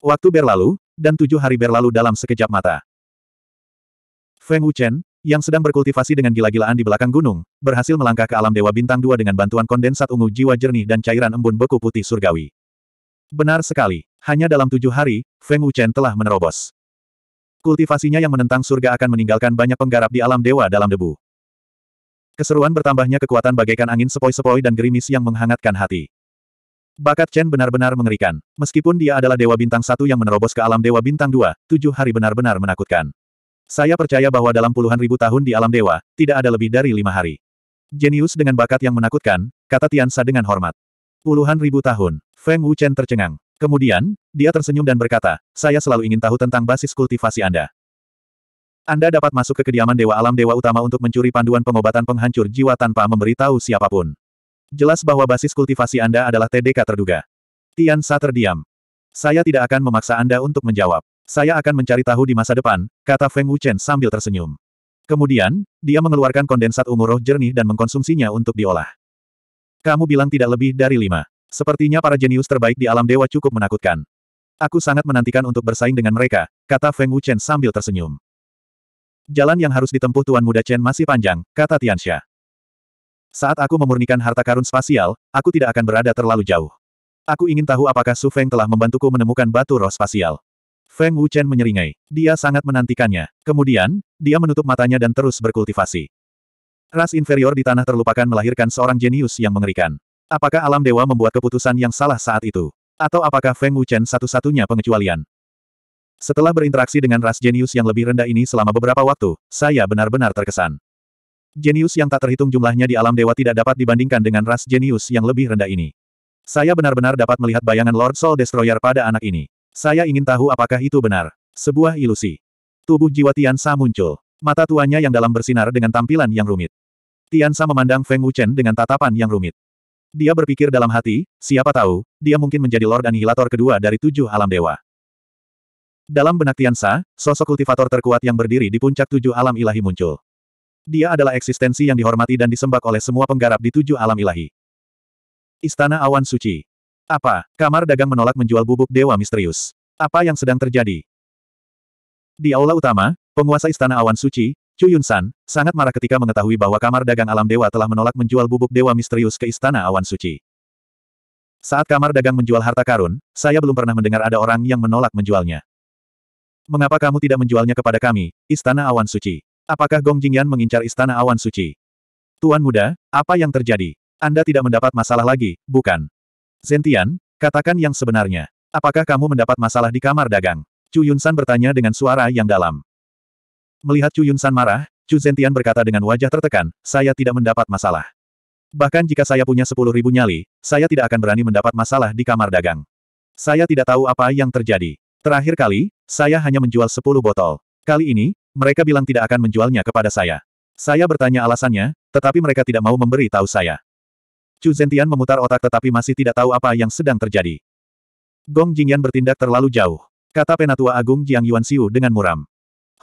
Waktu berlalu, dan tujuh hari berlalu dalam sekejap mata. Feng Wuchen, yang sedang berkultivasi dengan gila-gilaan di belakang gunung, berhasil melangkah ke alam Dewa Bintang Dua dengan bantuan kondensat ungu jiwa jernih dan cairan embun beku putih surgawi. Benar sekali, hanya dalam tujuh hari, Feng Wuchen telah menerobos. Kultivasinya yang menentang surga akan meninggalkan banyak penggarap di alam dewa dalam debu. Keseruan bertambahnya kekuatan bagaikan angin sepoi-sepoi dan gerimis yang menghangatkan hati. Bakat Chen benar-benar mengerikan. Meskipun dia adalah Dewa Bintang satu yang menerobos ke alam Dewa Bintang dua, tujuh hari benar-benar menakutkan. Saya percaya bahwa dalam puluhan ribu tahun di alam dewa, tidak ada lebih dari lima hari. Jenius dengan bakat yang menakutkan, kata Tian Sa dengan hormat. Puluhan ribu tahun, Feng Wuchen tercengang. Kemudian, dia tersenyum dan berkata, saya selalu ingin tahu tentang basis kultivasi Anda. Anda dapat masuk ke kediaman Dewa Alam Dewa Utama untuk mencuri panduan pengobatan penghancur jiwa tanpa memberitahu siapapun. Jelas bahwa basis kultivasi Anda adalah TDK terduga. Tian Sa terdiam. Saya tidak akan memaksa Anda untuk menjawab. Saya akan mencari tahu di masa depan, kata Feng Wuchen sambil tersenyum. Kemudian, dia mengeluarkan kondensat ungu roh jernih dan mengkonsumsinya untuk diolah. Kamu bilang tidak lebih dari lima. Sepertinya para jenius terbaik di alam dewa cukup menakutkan. Aku sangat menantikan untuk bersaing dengan mereka, kata Feng Wuchen sambil tersenyum. Jalan yang harus ditempuh Tuan Muda Chen masih panjang, kata Tian Tianxia. Saat aku memurnikan harta karun spasial, aku tidak akan berada terlalu jauh. Aku ingin tahu apakah Su Feng telah membantuku menemukan batu roh spasial. Feng Wuchen menyeringai. Dia sangat menantikannya. Kemudian, dia menutup matanya dan terus berkultivasi. Ras inferior di tanah terlupakan melahirkan seorang jenius yang mengerikan. Apakah alam dewa membuat keputusan yang salah saat itu? Atau apakah Feng Wuchen satu-satunya pengecualian? Setelah berinteraksi dengan ras jenius yang lebih rendah ini selama beberapa waktu, saya benar-benar terkesan. Jenius yang tak terhitung jumlahnya di alam dewa tidak dapat dibandingkan dengan ras jenius yang lebih rendah ini. Saya benar-benar dapat melihat bayangan Lord Soul Destroyer pada anak ini. Saya ingin tahu apakah itu benar. Sebuah ilusi. Tubuh jiwa Sa muncul. Mata tuanya yang dalam bersinar dengan tampilan yang rumit. Tian Sa memandang Feng Wuchen dengan tatapan yang rumit. Dia berpikir dalam hati, siapa tahu, dia mungkin menjadi Lord Annihilator kedua dari tujuh alam dewa. Dalam benak Tian Sa, sosok kultivator terkuat yang berdiri di puncak tujuh alam ilahi muncul. Dia adalah eksistensi yang dihormati dan disembah oleh semua penggarap di tujuh alam ilahi. Istana Awan Suci. Apa, kamar dagang menolak menjual bubuk dewa misterius. Apa yang sedang terjadi? Di aula utama, penguasa Istana Awan Suci, Chu San, sangat marah ketika mengetahui bahwa kamar dagang alam dewa telah menolak menjual bubuk dewa misterius ke Istana Awan Suci. Saat kamar dagang menjual harta karun, saya belum pernah mendengar ada orang yang menolak menjualnya. Mengapa kamu tidak menjualnya kepada kami, Istana Awan Suci? Apakah Gong Jingyan mengincar istana awan suci? Tuan muda, apa yang terjadi? Anda tidak mendapat masalah lagi, bukan? Zentian, katakan yang sebenarnya. Apakah kamu mendapat masalah di kamar dagang? Chu Yunsan bertanya dengan suara yang dalam. Melihat Chu Yunsan marah, Chu Zentian berkata dengan wajah tertekan, saya tidak mendapat masalah. Bahkan jika saya punya sepuluh ribu nyali, saya tidak akan berani mendapat masalah di kamar dagang. Saya tidak tahu apa yang terjadi. Terakhir kali, saya hanya menjual sepuluh botol. Kali ini, mereka bilang tidak akan menjualnya kepada saya. Saya bertanya alasannya, tetapi mereka tidak mau memberi tahu saya. Chu Zentian memutar otak tetapi masih tidak tahu apa yang sedang terjadi. Gong Jingyan bertindak terlalu jauh. Kata Penatua Agung Jiang Yuan Xiu dengan muram.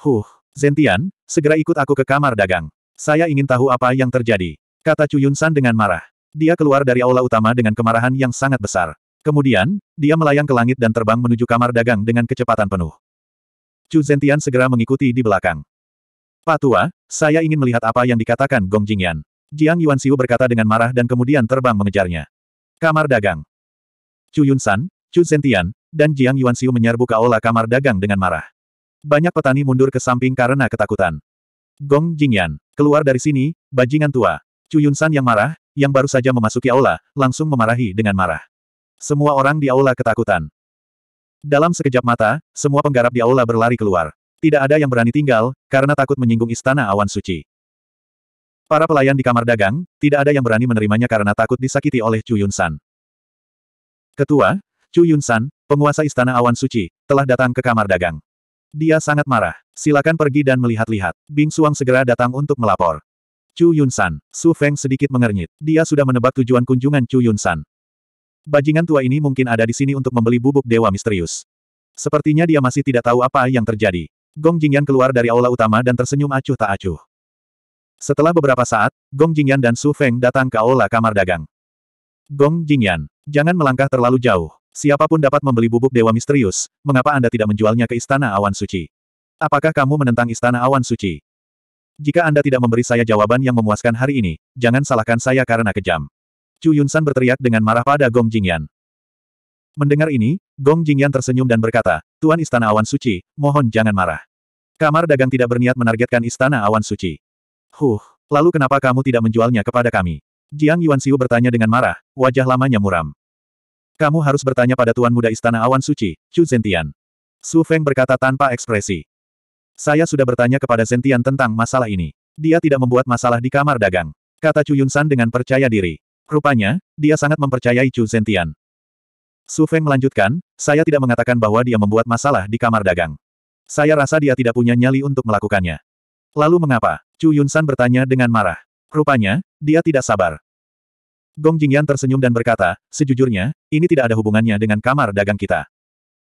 Huh, Zentian, segera ikut aku ke kamar dagang. Saya ingin tahu apa yang terjadi. Kata Chu Yun San dengan marah. Dia keluar dari aula utama dengan kemarahan yang sangat besar. Kemudian, dia melayang ke langit dan terbang menuju kamar dagang dengan kecepatan penuh. Chu Zentian segera mengikuti di belakang. Pak Tua, saya ingin melihat apa yang dikatakan Gong Jingyan. Jiang Yuan Xiu berkata dengan marah dan kemudian terbang mengejarnya. Kamar dagang. Chu San, Chu Zentian, dan Jiang Yuan Xiu menyerbu ke aula kamar dagang dengan marah. Banyak petani mundur ke samping karena ketakutan. Gong Jingyan, keluar dari sini, bajingan tua. Chu San yang marah, yang baru saja memasuki aula, langsung memarahi dengan marah. Semua orang di aula ketakutan. Dalam sekejap mata, semua penggarap di aula berlari keluar. Tidak ada yang berani tinggal, karena takut menyinggung istana awan suci. Para pelayan di kamar dagang, tidak ada yang berani menerimanya karena takut disakiti oleh Chu Yun San. Ketua, Chu Yun San, penguasa istana awan suci, telah datang ke kamar dagang. Dia sangat marah. Silakan pergi dan melihat-lihat. Bing Suang segera datang untuk melapor. Chu Yun San, Su Feng sedikit mengernyit. Dia sudah menebak tujuan kunjungan Chu Yun San. Bajingan tua ini mungkin ada di sini untuk membeli bubuk dewa misterius. Sepertinya dia masih tidak tahu apa yang terjadi. Gong Jingyan keluar dari aula utama dan tersenyum acuh tak acuh. Setelah beberapa saat, Gong Jingyan dan Su Feng datang ke aula kamar dagang. Gong Jingyan, jangan melangkah terlalu jauh. Siapapun dapat membeli bubuk dewa misterius, mengapa Anda tidak menjualnya ke istana awan suci? Apakah kamu menentang istana awan suci? Jika Anda tidak memberi saya jawaban yang memuaskan hari ini, jangan salahkan saya karena kejam. Chu Yunsan berteriak dengan marah pada Gong Jingyan. Mendengar ini, Gong Jingyan tersenyum dan berkata, Tuan Istana Awan Suci, mohon jangan marah. Kamar dagang tidak berniat menargetkan Istana Awan Suci. Huh, lalu kenapa kamu tidak menjualnya kepada kami? Jiang Yuan Siu bertanya dengan marah, wajah lamanya muram. Kamu harus bertanya pada Tuan Muda Istana Awan Suci, Chu Zentian. Su Feng berkata tanpa ekspresi. Saya sudah bertanya kepada Zentian tentang masalah ini. Dia tidak membuat masalah di kamar dagang. Kata Chu Yunsan dengan percaya diri. Rupanya, dia sangat mempercayai Chu Zentian. Su Feng melanjutkan, saya tidak mengatakan bahwa dia membuat masalah di kamar dagang. Saya rasa dia tidak punya nyali untuk melakukannya. Lalu mengapa? Chu Yunsan bertanya dengan marah. Rupanya, dia tidak sabar. Gong Jingyan tersenyum dan berkata, sejujurnya, ini tidak ada hubungannya dengan kamar dagang kita.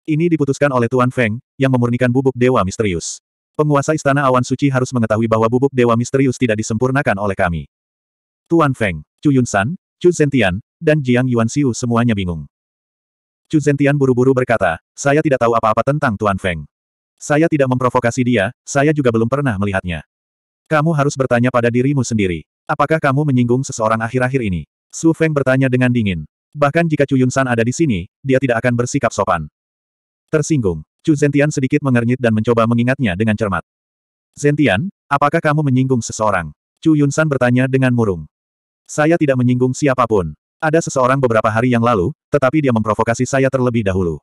Ini diputuskan oleh Tuan Feng, yang memurnikan bubuk Dewa Misterius. Penguasa Istana Awan Suci harus mengetahui bahwa bubuk Dewa Misterius tidak disempurnakan oleh kami. Tuan Feng, Chu Yunsan, Chu Zentian, dan Jiang Yuanxiu semuanya bingung. Chu Zentian buru-buru berkata, saya tidak tahu apa-apa tentang Tuan Feng. Saya tidak memprovokasi dia, saya juga belum pernah melihatnya. Kamu harus bertanya pada dirimu sendiri. Apakah kamu menyinggung seseorang akhir-akhir ini? Su Feng bertanya dengan dingin. Bahkan jika Chu Yunsan ada di sini, dia tidak akan bersikap sopan. Tersinggung, Chu Zentian sedikit mengernyit dan mencoba mengingatnya dengan cermat. Zentian, apakah kamu menyinggung seseorang? Chu Yunsan bertanya dengan murung. Saya tidak menyinggung siapapun. Ada seseorang beberapa hari yang lalu, tetapi dia memprovokasi saya terlebih dahulu.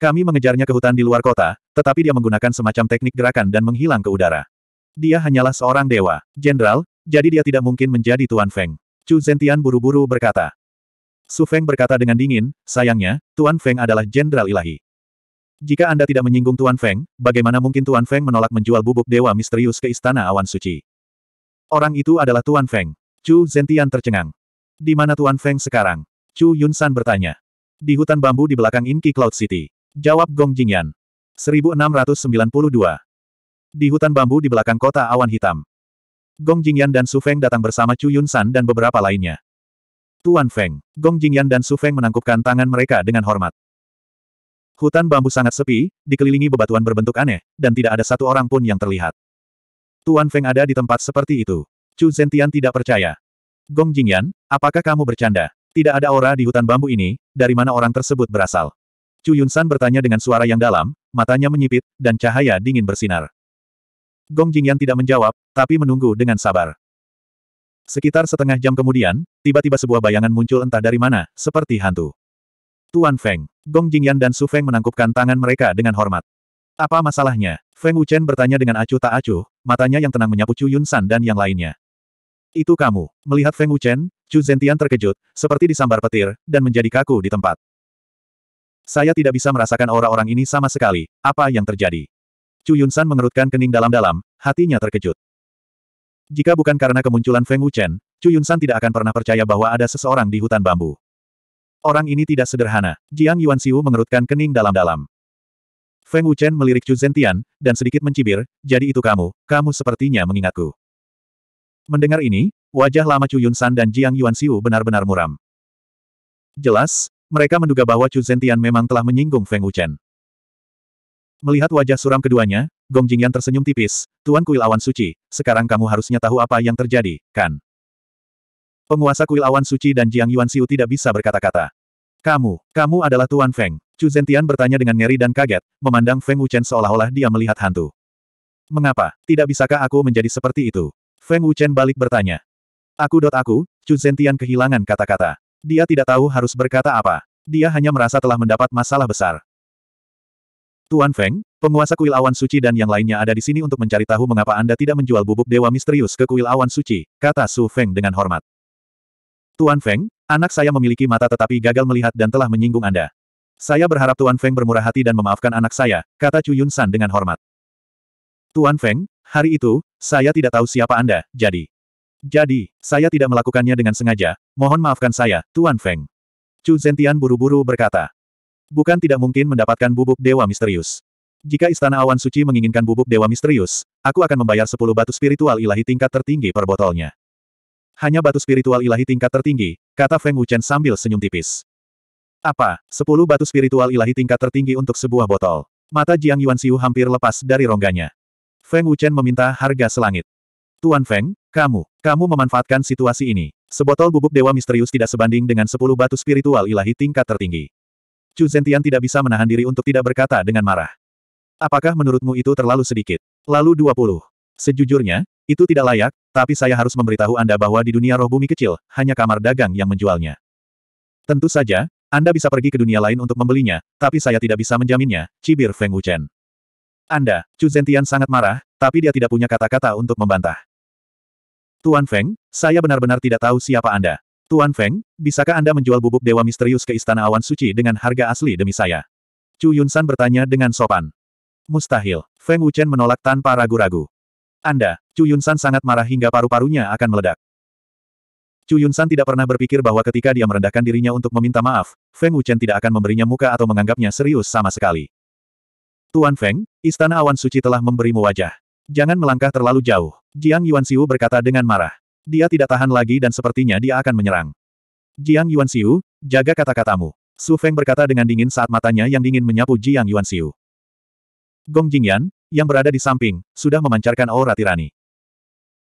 Kami mengejarnya ke hutan di luar kota, tetapi dia menggunakan semacam teknik gerakan dan menghilang ke udara. Dia hanyalah seorang dewa, jenderal, jadi dia tidak mungkin menjadi Tuan Feng. Chu Zentian buru-buru berkata. Su Feng berkata dengan dingin, sayangnya, Tuan Feng adalah jenderal ilahi. Jika Anda tidak menyinggung Tuan Feng, bagaimana mungkin Tuan Feng menolak menjual bubuk dewa misterius ke istana awan suci? Orang itu adalah Tuan Feng. Chu Zentian tercengang. Di mana Tuan Feng sekarang? Chu Yunsan bertanya. Di hutan bambu di belakang Inki Cloud City. Jawab Gong Jingyan. 1692. Di hutan bambu di belakang kota awan hitam. Gong Jingyan dan Su Feng datang bersama Chu Yunsan dan beberapa lainnya. Tuan Feng, Gong Jingyan dan Su Feng menangkupkan tangan mereka dengan hormat. Hutan bambu sangat sepi, dikelilingi bebatuan berbentuk aneh, dan tidak ada satu orang pun yang terlihat. Tuan Feng ada di tempat seperti itu. Chu Zentian tidak percaya. Gong Jingyan, apakah kamu bercanda? Tidak ada aura di hutan bambu ini, dari mana orang tersebut berasal? Chu Yunsan bertanya dengan suara yang dalam, matanya menyipit, dan cahaya dingin bersinar. Gong Jingyan tidak menjawab, tapi menunggu dengan sabar. Sekitar setengah jam kemudian, tiba-tiba sebuah bayangan muncul entah dari mana, seperti hantu. Tuan Feng, Gong Jingyan dan Su Feng menangkupkan tangan mereka dengan hormat. Apa masalahnya? Feng Wuchen bertanya dengan acuh tak acuh, matanya yang tenang menyapu Chu Yunsan dan yang lainnya. Itu kamu. Melihat Feng Wuchen, Chu Zentian terkejut, seperti disambar petir, dan menjadi kaku di tempat. Saya tidak bisa merasakan aura orang ini sama sekali. Apa yang terjadi? Chu Yunsan mengerutkan kening dalam-dalam, hatinya terkejut. Jika bukan karena kemunculan Feng Wuchen, Chu Yunsan tidak akan pernah percaya bahwa ada seseorang di hutan bambu. Orang ini tidak sederhana. Jiang Yuan Xiu mengerutkan kening dalam-dalam. Feng Wuchen melirik Chu Zentian, dan sedikit mencibir, jadi itu kamu, kamu sepertinya mengingatku. Mendengar ini, wajah lama Chu San dan Jiang Yuan Xiu benar-benar muram. Jelas, mereka menduga bahwa Chu Zentian memang telah menyinggung Feng Wuchen. Melihat wajah suram keduanya, Gong Jingyan tersenyum tipis, Tuan Kuil Awan Suci, sekarang kamu harusnya tahu apa yang terjadi, kan? Penguasa Kuil Awan Suci dan Jiang Yuan Xiu tidak bisa berkata-kata. Kamu, kamu adalah Tuan Feng. Chu Zentian bertanya dengan ngeri dan kaget, memandang Feng Wuchen seolah-olah dia melihat hantu. Mengapa, tidak bisakah aku menjadi seperti itu? Feng Wuchen balik bertanya. Aku dot aku, Chu Zentian kehilangan kata-kata. Dia tidak tahu harus berkata apa. Dia hanya merasa telah mendapat masalah besar. Tuan Feng, penguasa kuil awan suci dan yang lainnya ada di sini untuk mencari tahu mengapa Anda tidak menjual bubuk dewa misterius ke kuil awan suci, kata Su Feng dengan hormat. Tuan Feng, anak saya memiliki mata tetapi gagal melihat dan telah menyinggung Anda. Saya berharap Tuan Feng bermurah hati dan memaafkan anak saya, kata Chu Yun San dengan hormat. Tuan Feng, Hari itu, saya tidak tahu siapa Anda, jadi. Jadi, saya tidak melakukannya dengan sengaja, mohon maafkan saya, Tuan Feng. Chu Zentian buru-buru berkata. Bukan tidak mungkin mendapatkan bubuk dewa misterius. Jika Istana Awan Suci menginginkan bubuk dewa misterius, aku akan membayar 10 batu spiritual ilahi tingkat tertinggi per botolnya. Hanya batu spiritual ilahi tingkat tertinggi, kata Feng Wuchen sambil senyum tipis. Apa, sepuluh batu spiritual ilahi tingkat tertinggi untuk sebuah botol? Mata Jiang Yuan Siu hampir lepas dari rongganya. Feng Wuchen meminta harga selangit. Tuan Feng, kamu, kamu memanfaatkan situasi ini. Sebotol bubuk dewa misterius tidak sebanding dengan sepuluh batu spiritual ilahi tingkat tertinggi. Chu Zentian tidak bisa menahan diri untuk tidak berkata dengan marah. Apakah menurutmu itu terlalu sedikit? Lalu 20. Sejujurnya, itu tidak layak, tapi saya harus memberitahu Anda bahwa di dunia roh bumi kecil, hanya kamar dagang yang menjualnya. Tentu saja, Anda bisa pergi ke dunia lain untuk membelinya, tapi saya tidak bisa menjaminnya, cibir Feng Wuchen. Anda, Chu Zentian sangat marah, tapi dia tidak punya kata-kata untuk membantah. Tuan Feng, saya benar-benar tidak tahu siapa Anda. Tuan Feng, bisakah Anda menjual bubuk dewa misterius ke Istana Awan Suci dengan harga asli demi saya? Chu Yunsan bertanya dengan sopan. Mustahil, Feng Wuchen menolak tanpa ragu-ragu. Anda, Chu Yunsan sangat marah hingga paru-parunya akan meledak. Chu Yunsan tidak pernah berpikir bahwa ketika dia merendahkan dirinya untuk meminta maaf, Feng Wuchen tidak akan memberinya muka atau menganggapnya serius sama sekali. Tuan Feng, Istana Awan Suci telah memberimu wajah. Jangan melangkah terlalu jauh. Jiang Yuan Xiu berkata dengan marah. Dia tidak tahan lagi dan sepertinya dia akan menyerang. Jiang Yuan Xiu, jaga kata-katamu. Su Feng berkata dengan dingin saat matanya yang dingin menyapu Jiang Yuan Xiu. Gong Jingyan, yang berada di samping, sudah memancarkan aura tirani.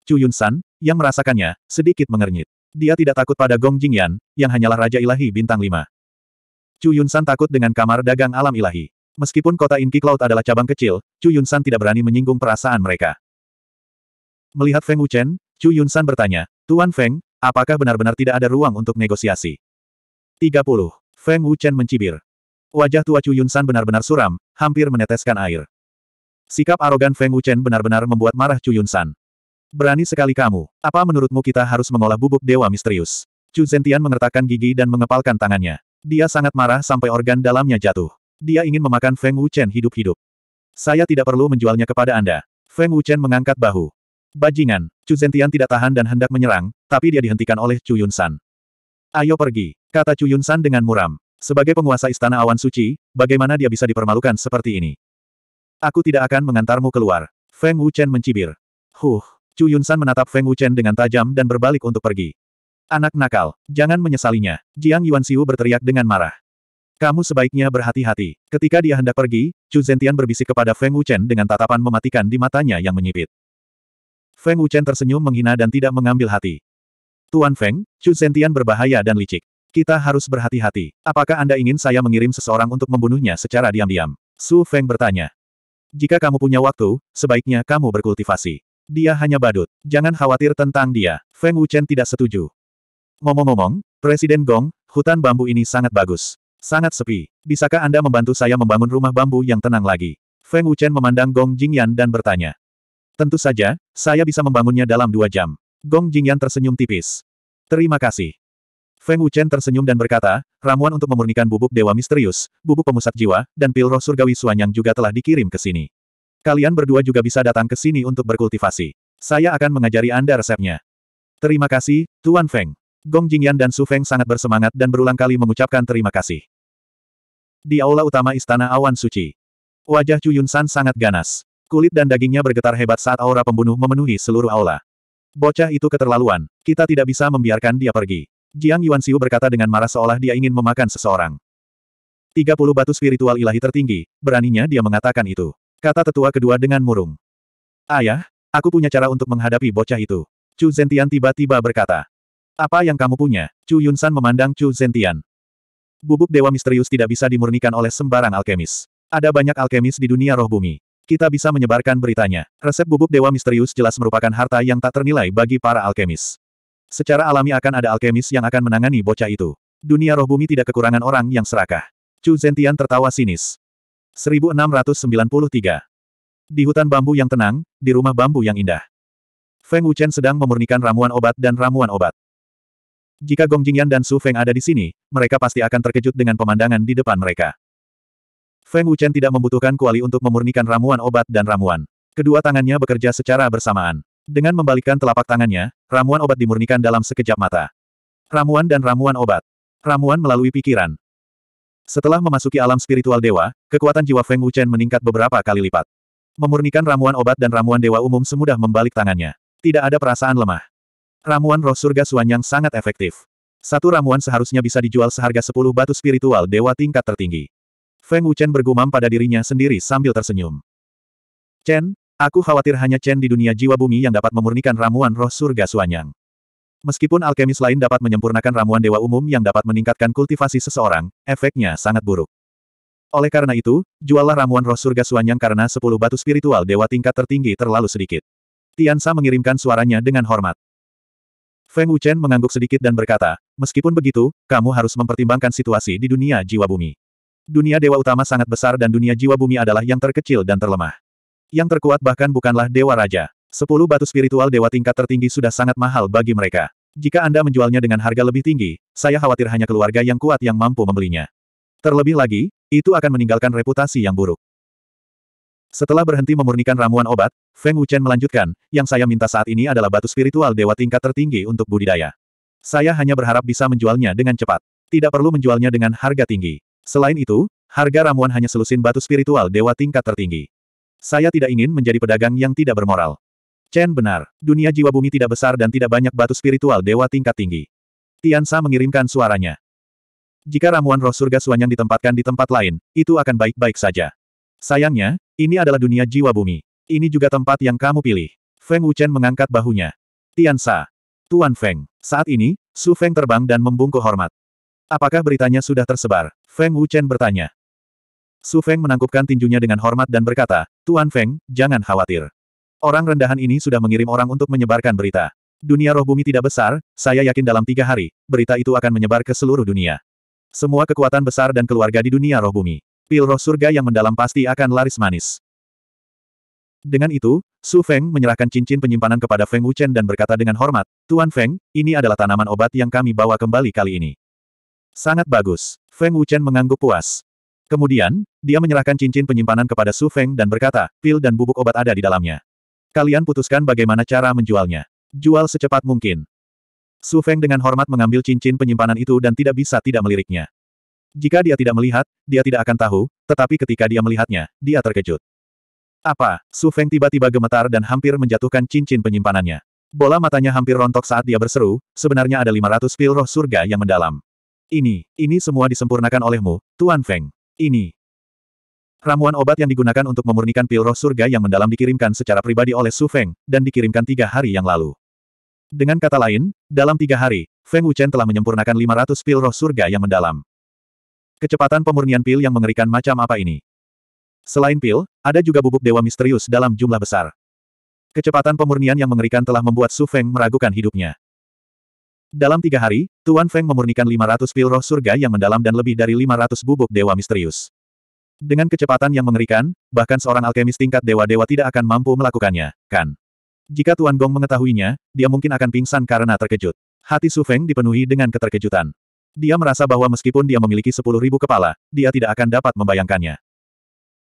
Chu San, yang merasakannya, sedikit mengernyit. Dia tidak takut pada Gong Jingyan, yang hanyalah Raja Ilahi Bintang 5. Chu San takut dengan kamar dagang alam ilahi. Meskipun kota inti Cloud adalah cabang kecil, Chu Yunsan tidak berani menyinggung perasaan mereka. Melihat Feng Wuchen, Chu Yunsan bertanya, Tuan Feng, apakah benar-benar tidak ada ruang untuk negosiasi? 30. Feng Wuchen mencibir. Wajah tua Chu Yunsan benar-benar suram, hampir meneteskan air. Sikap arogan Feng Wuchen benar-benar membuat marah Chu Yunsan. Berani sekali kamu. Apa menurutmu kita harus mengolah bubuk dewa misterius? Chu Zentian mengertakkan gigi dan mengepalkan tangannya. Dia sangat marah sampai organ dalamnya jatuh. Dia ingin memakan Feng Wuchen hidup-hidup. Saya tidak perlu menjualnya kepada Anda. Feng Wuchen mengangkat bahu. Bajingan, Chu Zentian tidak tahan dan hendak menyerang, tapi dia dihentikan oleh Chu Yunsan. Ayo pergi, kata Chu Yunsan dengan muram. Sebagai penguasa Istana Awan Suci, bagaimana dia bisa dipermalukan seperti ini? Aku tidak akan mengantarmu keluar. Feng Wuchen mencibir. Huh, Chu Yunsan menatap Feng Wuchen dengan tajam dan berbalik untuk pergi. Anak nakal, jangan menyesalinya. Jiang Yuan Siu berteriak dengan marah. Kamu sebaiknya berhati-hati. Ketika dia hendak pergi, Chu Zentian berbisik kepada Feng Wuchen dengan tatapan mematikan di matanya yang menyipit. Feng Wuchen tersenyum menghina dan tidak mengambil hati. Tuan Feng, Chu Zentian berbahaya dan licik. Kita harus berhati-hati. Apakah Anda ingin saya mengirim seseorang untuk membunuhnya secara diam-diam? Su Feng bertanya. Jika kamu punya waktu, sebaiknya kamu berkultivasi. Dia hanya badut. Jangan khawatir tentang dia. Feng Wuchen tidak setuju. Ngomong-ngomong, Presiden Gong, hutan bambu ini sangat bagus. Sangat sepi. Bisakah Anda membantu saya membangun rumah bambu yang tenang lagi? Feng Wuchen memandang Gong Jingyan dan bertanya. Tentu saja, saya bisa membangunnya dalam dua jam. Gong Jingyan tersenyum tipis. Terima kasih. Feng Wuchen tersenyum dan berkata, ramuan untuk memurnikan bubuk dewa misterius, bubuk pemusat jiwa, dan pil roh surgawi suanyang juga telah dikirim ke sini. Kalian berdua juga bisa datang ke sini untuk berkultivasi. Saya akan mengajari Anda resepnya. Terima kasih, Tuan Feng. Gong Jingyan dan Su Feng sangat bersemangat dan berulang kali mengucapkan terima kasih. Di aula utama Istana Awan Suci. Wajah Chu Yunsan sangat ganas. Kulit dan dagingnya bergetar hebat saat aura pembunuh memenuhi seluruh aula. Bocah itu keterlaluan. Kita tidak bisa membiarkan dia pergi. Jiang Yuan Xiu berkata dengan marah seolah dia ingin memakan seseorang. 30 batu spiritual ilahi tertinggi, beraninya dia mengatakan itu. Kata tetua kedua dengan murung. Ayah, aku punya cara untuk menghadapi bocah itu. Chu Zentian tiba-tiba berkata. Apa yang kamu punya? Chu Yunsan memandang Chu Zentian. Bubuk dewa misterius tidak bisa dimurnikan oleh sembarang alkemis. Ada banyak alkemis di dunia roh bumi. Kita bisa menyebarkan beritanya. Resep bubuk dewa misterius jelas merupakan harta yang tak ternilai bagi para alkemis. Secara alami akan ada alkemis yang akan menangani bocah itu. Dunia roh bumi tidak kekurangan orang yang serakah. Chu Zentian tertawa sinis. 1693. Di hutan bambu yang tenang, di rumah bambu yang indah. Feng Wuchen sedang memurnikan ramuan obat dan ramuan obat. Jika Gong Jingyan dan Su Feng ada di sini, mereka pasti akan terkejut dengan pemandangan di depan mereka. Feng Wuchen tidak membutuhkan kuali untuk memurnikan ramuan obat dan ramuan. Kedua tangannya bekerja secara bersamaan. Dengan membalikkan telapak tangannya, ramuan obat dimurnikan dalam sekejap mata. Ramuan dan ramuan obat. Ramuan melalui pikiran. Setelah memasuki alam spiritual dewa, kekuatan jiwa Feng Wuchen meningkat beberapa kali lipat. Memurnikan ramuan obat dan ramuan dewa umum semudah membalik tangannya. Tidak ada perasaan lemah. Ramuan roh surga Suanyang sangat efektif. Satu ramuan seharusnya bisa dijual seharga sepuluh batu spiritual dewa tingkat tertinggi. Feng Wuchen bergumam pada dirinya sendiri sambil tersenyum. Chen, aku khawatir hanya Chen di dunia jiwa bumi yang dapat memurnikan ramuan roh surga Suanyang. Meskipun alkemis lain dapat menyempurnakan ramuan dewa umum yang dapat meningkatkan kultivasi seseorang, efeknya sangat buruk. Oleh karena itu, juallah ramuan roh surga Suanyang karena sepuluh batu spiritual dewa tingkat tertinggi terlalu sedikit. Tiansa mengirimkan suaranya dengan hormat. Feng Wuchen mengangguk sedikit dan berkata, meskipun begitu, kamu harus mempertimbangkan situasi di dunia jiwa bumi. Dunia dewa utama sangat besar dan dunia jiwa bumi adalah yang terkecil dan terlemah. Yang terkuat bahkan bukanlah dewa raja. Sepuluh batu spiritual dewa tingkat tertinggi sudah sangat mahal bagi mereka. Jika Anda menjualnya dengan harga lebih tinggi, saya khawatir hanya keluarga yang kuat yang mampu membelinya. Terlebih lagi, itu akan meninggalkan reputasi yang buruk. Setelah berhenti memurnikan ramuan obat, Feng Wuchen melanjutkan, yang saya minta saat ini adalah batu spiritual dewa tingkat tertinggi untuk budidaya. Saya hanya berharap bisa menjualnya dengan cepat. Tidak perlu menjualnya dengan harga tinggi. Selain itu, harga ramuan hanya selusin batu spiritual dewa tingkat tertinggi. Saya tidak ingin menjadi pedagang yang tidak bermoral. Chen benar, dunia jiwa bumi tidak besar dan tidak banyak batu spiritual dewa tingkat tinggi. Tian Sa mengirimkan suaranya. Jika ramuan roh surga Suanyang ditempatkan di tempat lain, itu akan baik-baik saja. Sayangnya, ini adalah dunia jiwa bumi. Ini juga tempat yang kamu pilih. Feng Wuchen mengangkat bahunya. Tiansa. Tuan Feng. Saat ini, Su Feng terbang dan membungkuk hormat. Apakah beritanya sudah tersebar? Feng Wuchen bertanya. Su Feng menangkupkan tinjunya dengan hormat dan berkata, Tuan Feng, jangan khawatir. Orang rendahan ini sudah mengirim orang untuk menyebarkan berita. Dunia roh bumi tidak besar, saya yakin dalam tiga hari, berita itu akan menyebar ke seluruh dunia. Semua kekuatan besar dan keluarga di dunia roh bumi pil roh surga yang mendalam pasti akan laris manis. Dengan itu, Su Feng menyerahkan cincin penyimpanan kepada Feng Wuchen dan berkata dengan hormat, Tuan Feng, ini adalah tanaman obat yang kami bawa kembali kali ini. Sangat bagus. Feng Wuchen mengangguk puas. Kemudian, dia menyerahkan cincin penyimpanan kepada Su Feng dan berkata, pil dan bubuk obat ada di dalamnya. Kalian putuskan bagaimana cara menjualnya. Jual secepat mungkin. Su Feng dengan hormat mengambil cincin penyimpanan itu dan tidak bisa tidak meliriknya. Jika dia tidak melihat, dia tidak akan tahu, tetapi ketika dia melihatnya, dia terkejut. Apa? Su Feng tiba-tiba gemetar dan hampir menjatuhkan cincin penyimpanannya. Bola matanya hampir rontok saat dia berseru, sebenarnya ada 500 pil roh surga yang mendalam. Ini, ini semua disempurnakan olehmu, Tuan Feng. Ini. Ramuan obat yang digunakan untuk memurnikan pil roh surga yang mendalam dikirimkan secara pribadi oleh Su Feng, dan dikirimkan tiga hari yang lalu. Dengan kata lain, dalam tiga hari, Feng Wuchen telah menyempurnakan 500 pil roh surga yang mendalam. Kecepatan pemurnian pil yang mengerikan macam apa ini? Selain pil, ada juga bubuk dewa misterius dalam jumlah besar. Kecepatan pemurnian yang mengerikan telah membuat Su Feng meragukan hidupnya. Dalam tiga hari, Tuan Feng memurnikan 500 pil roh surga yang mendalam dan lebih dari 500 bubuk dewa misterius. Dengan kecepatan yang mengerikan, bahkan seorang alkemis tingkat dewa-dewa tidak akan mampu melakukannya, kan? Jika Tuan Gong mengetahuinya, dia mungkin akan pingsan karena terkejut. Hati Su Feng dipenuhi dengan keterkejutan. Dia merasa bahwa meskipun dia memiliki sepuluh ribu kepala, dia tidak akan dapat membayangkannya.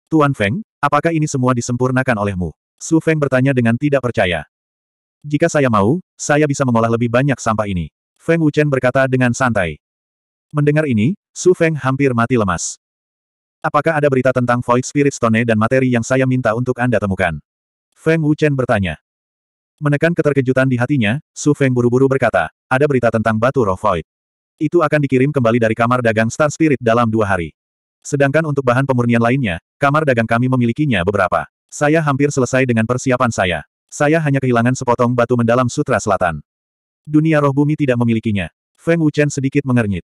Tuan Feng, apakah ini semua disempurnakan olehmu? Su Feng bertanya dengan tidak percaya. Jika saya mau, saya bisa mengolah lebih banyak sampah ini. Feng Wuchen berkata dengan santai. Mendengar ini, Su Feng hampir mati lemas. Apakah ada berita tentang Void Spirit Stone dan materi yang saya minta untuk Anda temukan? Feng Wuchen bertanya. Menekan keterkejutan di hatinya, Su Feng buru-buru berkata, ada berita tentang batu roh Void itu akan dikirim kembali dari kamar dagang Star Spirit dalam dua hari. Sedangkan untuk bahan pemurnian lainnya, kamar dagang kami memilikinya beberapa. Saya hampir selesai dengan persiapan saya. Saya hanya kehilangan sepotong batu mendalam Sutra Selatan. Dunia roh bumi tidak memilikinya. Feng Wuchen sedikit mengernyit.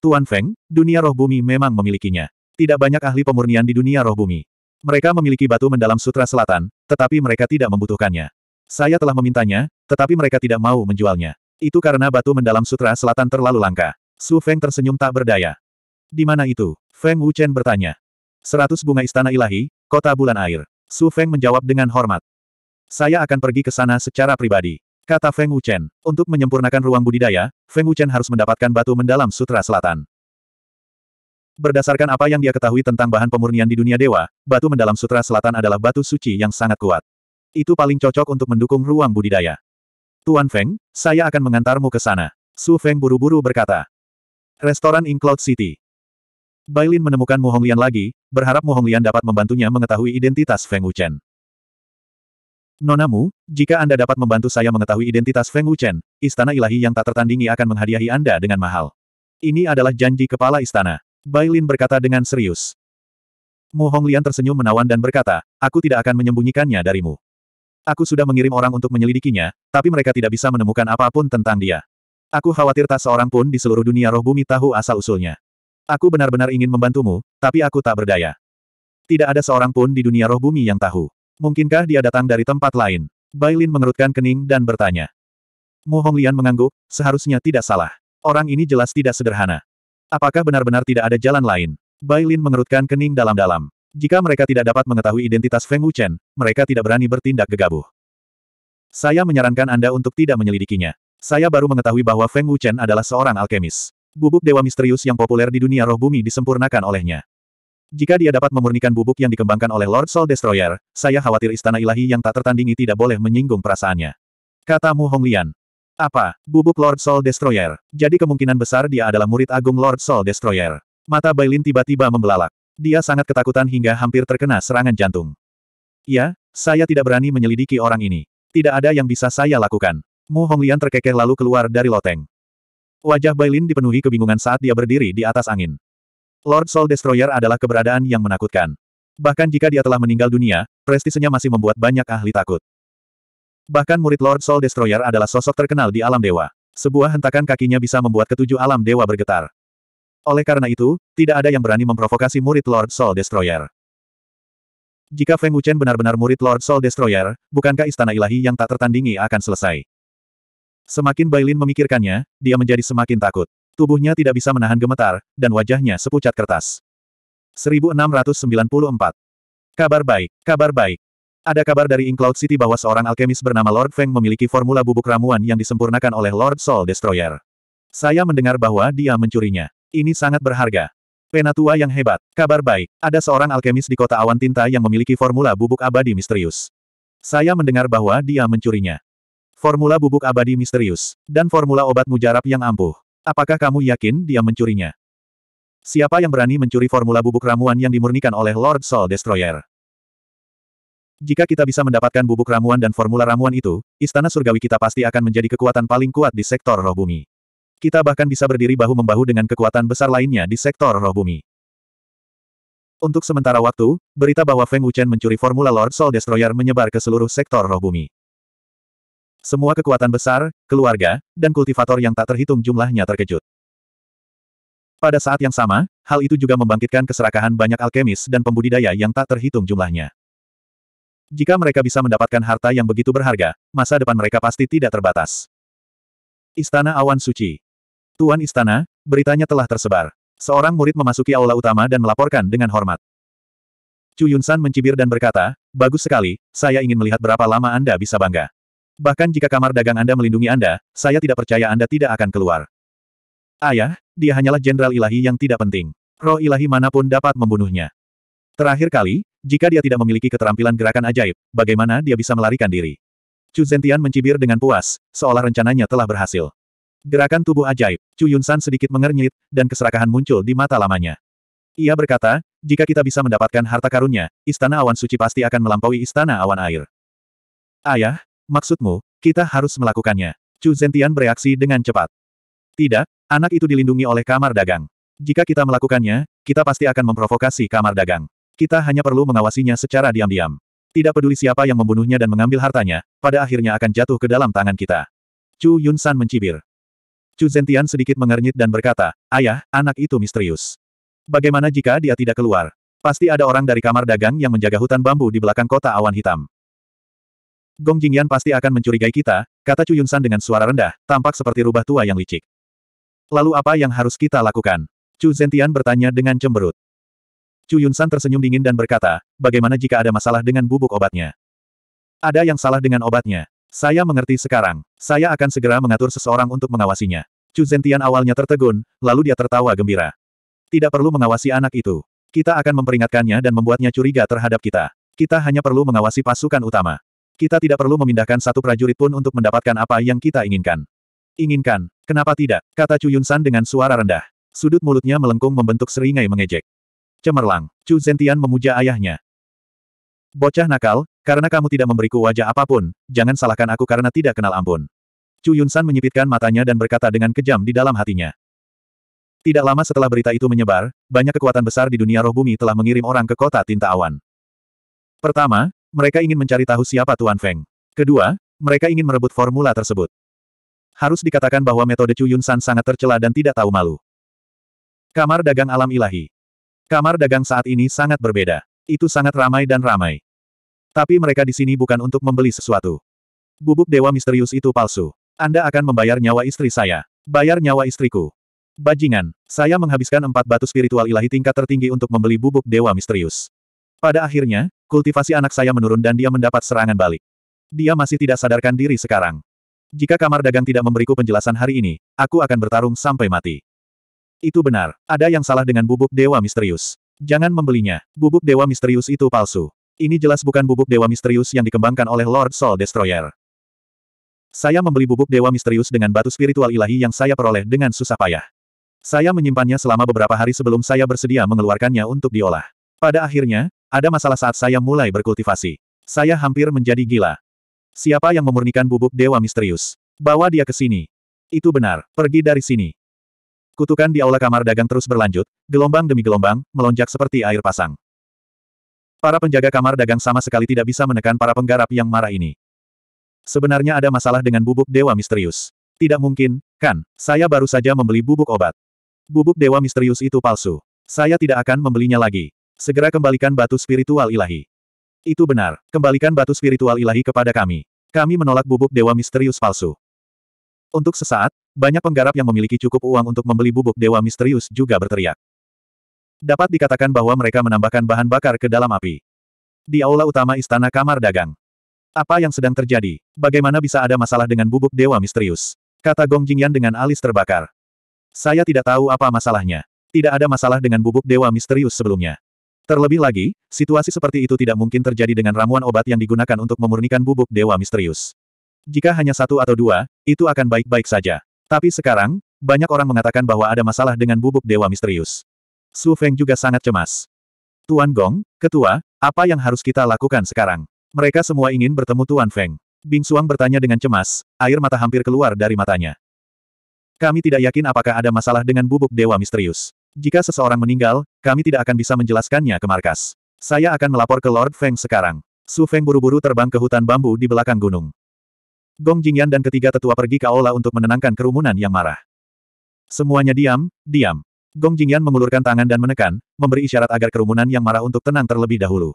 Tuan Feng, dunia roh bumi memang memilikinya. Tidak banyak ahli pemurnian di dunia roh bumi. Mereka memiliki batu mendalam Sutra Selatan, tetapi mereka tidak membutuhkannya. Saya telah memintanya, tetapi mereka tidak mau menjualnya. Itu karena batu mendalam sutra selatan terlalu langka. Su Feng tersenyum tak berdaya. Di mana itu? Feng Wuchen bertanya. Seratus bunga istana ilahi, kota bulan air. Su Feng menjawab dengan hormat. Saya akan pergi ke sana secara pribadi. Kata Feng Wuchen. Untuk menyempurnakan ruang budidaya, Feng Wuchen harus mendapatkan batu mendalam sutra selatan. Berdasarkan apa yang dia ketahui tentang bahan pemurnian di dunia dewa, batu mendalam sutra selatan adalah batu suci yang sangat kuat. Itu paling cocok untuk mendukung ruang budidaya. Tuan Feng, saya akan mengantarmu ke sana. Su Feng buru-buru berkata. Restoran In Cloud City. Bailin menemukan Mu Honglian lagi, berharap Mu Honglian dapat membantunya mengetahui identitas Feng Wuchen. Nonamu, jika Anda dapat membantu saya mengetahui identitas Feng Wuchen, istana ilahi yang tak tertandingi akan menghadiahi Anda dengan mahal. Ini adalah janji kepala istana. Bailin berkata dengan serius. Mu Honglian tersenyum menawan dan berkata, aku tidak akan menyembunyikannya darimu. Aku sudah mengirim orang untuk menyelidikinya, tapi mereka tidak bisa menemukan apapun tentang dia. Aku khawatir tak seorang pun di seluruh dunia roh bumi tahu asal-usulnya. Aku benar-benar ingin membantumu, tapi aku tak berdaya. Tidak ada seorang pun di dunia roh bumi yang tahu. Mungkinkah dia datang dari tempat lain? Bailin mengerutkan kening dan bertanya. Mu Honglian mengangguk, seharusnya tidak salah. Orang ini jelas tidak sederhana. Apakah benar-benar tidak ada jalan lain? Bailin mengerutkan kening dalam-dalam. Jika mereka tidak dapat mengetahui identitas Feng Wuchen, mereka tidak berani bertindak gegabah. Saya menyarankan Anda untuk tidak menyelidikinya. Saya baru mengetahui bahwa Feng Wuchen adalah seorang alkemis. Bubuk dewa misterius yang populer di dunia roh bumi disempurnakan olehnya. Jika dia dapat memurnikan bubuk yang dikembangkan oleh Lord Soul Destroyer, saya khawatir istana ilahi yang tak tertandingi tidak boleh menyinggung perasaannya. Kata Mu Honglian. Apa, bubuk Lord Soul Destroyer? Jadi kemungkinan besar dia adalah murid agung Lord Soul Destroyer. Mata Bailin tiba-tiba membelalak. Dia sangat ketakutan hingga hampir terkena serangan jantung. Ya, saya tidak berani menyelidiki orang ini. Tidak ada yang bisa saya lakukan. Mu Honglian terkekeh lalu keluar dari loteng. Wajah Bailin dipenuhi kebingungan saat dia berdiri di atas angin. Lord Soul Destroyer adalah keberadaan yang menakutkan. Bahkan jika dia telah meninggal dunia, prestisenya masih membuat banyak ahli takut. Bahkan murid Lord Soul Destroyer adalah sosok terkenal di alam dewa. Sebuah hentakan kakinya bisa membuat ketujuh alam dewa bergetar. Oleh karena itu, tidak ada yang berani memprovokasi murid Lord Soul Destroyer. Jika Feng Wuchen benar-benar murid Lord Soul Destroyer, bukankah istana ilahi yang tak tertandingi akan selesai? Semakin Bailin memikirkannya, dia menjadi semakin takut. Tubuhnya tidak bisa menahan gemetar, dan wajahnya sepucat kertas. 1694. Kabar baik, kabar baik. Ada kabar dari Ink Cloud City bahwa seorang alkemis bernama Lord Feng memiliki formula bubuk ramuan yang disempurnakan oleh Lord Soul Destroyer. Saya mendengar bahwa dia mencurinya. Ini sangat berharga. Penatua yang hebat. Kabar baik, ada seorang alkemis di kota awan tinta yang memiliki formula bubuk abadi misterius. Saya mendengar bahwa dia mencurinya. Formula bubuk abadi misterius, dan formula obat mujarab yang ampuh. Apakah kamu yakin dia mencurinya? Siapa yang berani mencuri formula bubuk ramuan yang dimurnikan oleh Lord Soul Destroyer? Jika kita bisa mendapatkan bubuk ramuan dan formula ramuan itu, Istana Surgawi kita pasti akan menjadi kekuatan paling kuat di sektor roh bumi. Kita bahkan bisa berdiri bahu-membahu dengan kekuatan besar lainnya di sektor roh bumi. Untuk sementara waktu, berita bahwa Feng Wuchen mencuri formula Lord Soul Destroyer menyebar ke seluruh sektor roh bumi. Semua kekuatan besar, keluarga, dan kultivator yang tak terhitung jumlahnya terkejut. Pada saat yang sama, hal itu juga membangkitkan keserakahan banyak alkemis dan pembudidaya yang tak terhitung jumlahnya. Jika mereka bisa mendapatkan harta yang begitu berharga, masa depan mereka pasti tidak terbatas. Istana Awan Suci Tuan Istana, beritanya telah tersebar. Seorang murid memasuki aula utama dan melaporkan dengan hormat. Chu Yunsan mencibir dan berkata, Bagus sekali, saya ingin melihat berapa lama Anda bisa bangga. Bahkan jika kamar dagang Anda melindungi Anda, saya tidak percaya Anda tidak akan keluar. Ayah, dia hanyalah jenderal ilahi yang tidak penting. Roh ilahi manapun dapat membunuhnya. Terakhir kali, jika dia tidak memiliki keterampilan gerakan ajaib, bagaimana dia bisa melarikan diri? Chu Zentian mencibir dengan puas, seolah rencananya telah berhasil. Gerakan tubuh ajaib. Chu Yunshan sedikit mengernyit, dan keserakahan muncul di mata lamanya. Ia berkata, jika kita bisa mendapatkan harta karunnya, istana awan suci pasti akan melampaui istana awan air. Ayah, maksudmu, kita harus melakukannya. Chu Zentian bereaksi dengan cepat. Tidak, anak itu dilindungi oleh kamar dagang. Jika kita melakukannya, kita pasti akan memprovokasi kamar dagang. Kita hanya perlu mengawasinya secara diam-diam. Tidak peduli siapa yang membunuhnya dan mengambil hartanya, pada akhirnya akan jatuh ke dalam tangan kita. Chu Yunshan mencibir. Chu Zentian sedikit mengernyit dan berkata, Ayah, anak itu misterius. Bagaimana jika dia tidak keluar? Pasti ada orang dari kamar dagang yang menjaga hutan bambu di belakang kota awan hitam. Gong Jingyan pasti akan mencurigai kita, kata Chu Yunsan dengan suara rendah, tampak seperti rubah tua yang licik. Lalu apa yang harus kita lakukan? Chu Zentian bertanya dengan cemberut. Chu Yunsan tersenyum dingin dan berkata, bagaimana jika ada masalah dengan bubuk obatnya? Ada yang salah dengan obatnya. Saya mengerti sekarang. Saya akan segera mengatur seseorang untuk mengawasinya. Chu Zentian awalnya tertegun, lalu dia tertawa gembira. Tidak perlu mengawasi anak itu. Kita akan memperingatkannya dan membuatnya curiga terhadap kita. Kita hanya perlu mengawasi pasukan utama. Kita tidak perlu memindahkan satu prajurit pun untuk mendapatkan apa yang kita inginkan. Inginkan, kenapa tidak? Kata Chu Yunsan dengan suara rendah. Sudut mulutnya melengkung membentuk seringai mengejek. Cemerlang, Chu Zentian memuja ayahnya. Bocah nakal, karena kamu tidak memberiku wajah apapun, jangan salahkan aku karena tidak kenal ampun. Chu Yunsan menyipitkan matanya dan berkata dengan kejam di dalam hatinya. Tidak lama setelah berita itu menyebar, banyak kekuatan besar di dunia roh bumi telah mengirim orang ke kota tinta awan. Pertama, mereka ingin mencari tahu siapa Tuan Feng. Kedua, mereka ingin merebut formula tersebut. Harus dikatakan bahwa metode Chu Yunsan sangat tercela dan tidak tahu malu. Kamar dagang alam ilahi. Kamar dagang saat ini sangat berbeda. Itu sangat ramai dan ramai. Tapi mereka di sini bukan untuk membeli sesuatu. Bubuk dewa misterius itu palsu. Anda akan membayar nyawa istri saya. Bayar nyawa istriku. Bajingan, saya menghabiskan empat batu spiritual ilahi tingkat tertinggi untuk membeli bubuk dewa misterius. Pada akhirnya, kultivasi anak saya menurun dan dia mendapat serangan balik. Dia masih tidak sadarkan diri sekarang. Jika kamar dagang tidak memberiku penjelasan hari ini, aku akan bertarung sampai mati. Itu benar, ada yang salah dengan bubuk dewa misterius. Jangan membelinya, bubuk dewa misterius itu palsu. Ini jelas bukan bubuk dewa misterius yang dikembangkan oleh Lord Soul Destroyer. Saya membeli bubuk dewa misterius dengan batu spiritual ilahi yang saya peroleh dengan susah payah. Saya menyimpannya selama beberapa hari sebelum saya bersedia mengeluarkannya untuk diolah. Pada akhirnya, ada masalah saat saya mulai berkultivasi. Saya hampir menjadi gila. Siapa yang memurnikan bubuk dewa misterius? Bawa dia ke sini. Itu benar, pergi dari sini. Kutukan di aula kamar dagang terus berlanjut, gelombang demi gelombang, melonjak seperti air pasang. Para penjaga kamar dagang sama sekali tidak bisa menekan para penggarap yang marah ini. Sebenarnya ada masalah dengan bubuk dewa misterius. Tidak mungkin, kan? Saya baru saja membeli bubuk obat. Bubuk dewa misterius itu palsu. Saya tidak akan membelinya lagi. Segera kembalikan batu spiritual ilahi. Itu benar. Kembalikan batu spiritual ilahi kepada kami. Kami menolak bubuk dewa misterius palsu. Untuk sesaat, banyak penggarap yang memiliki cukup uang untuk membeli bubuk dewa misterius juga berteriak. Dapat dikatakan bahwa mereka menambahkan bahan bakar ke dalam api. Di aula utama istana kamar dagang, apa yang sedang terjadi? Bagaimana bisa ada masalah dengan bubuk dewa misterius? Kata Gong Jingyan dengan alis terbakar. Saya tidak tahu apa masalahnya. Tidak ada masalah dengan bubuk dewa misterius sebelumnya. Terlebih lagi, situasi seperti itu tidak mungkin terjadi dengan ramuan obat yang digunakan untuk memurnikan bubuk dewa misterius. Jika hanya satu atau dua, itu akan baik-baik saja. Tapi sekarang, banyak orang mengatakan bahwa ada masalah dengan bubuk dewa misterius. Su Feng juga sangat cemas. Tuan Gong, ketua, apa yang harus kita lakukan sekarang? Mereka semua ingin bertemu Tuan Feng. Bing Suang bertanya dengan cemas, air mata hampir keluar dari matanya. Kami tidak yakin apakah ada masalah dengan bubuk dewa misterius. Jika seseorang meninggal, kami tidak akan bisa menjelaskannya ke markas. Saya akan melapor ke Lord Feng sekarang. Su Feng buru-buru terbang ke hutan bambu di belakang gunung. Gong Jingyan dan ketiga tetua pergi ke aula untuk menenangkan kerumunan yang marah. Semuanya diam, diam. Gong Jingyan mengulurkan tangan dan menekan, memberi isyarat agar kerumunan yang marah untuk tenang terlebih dahulu.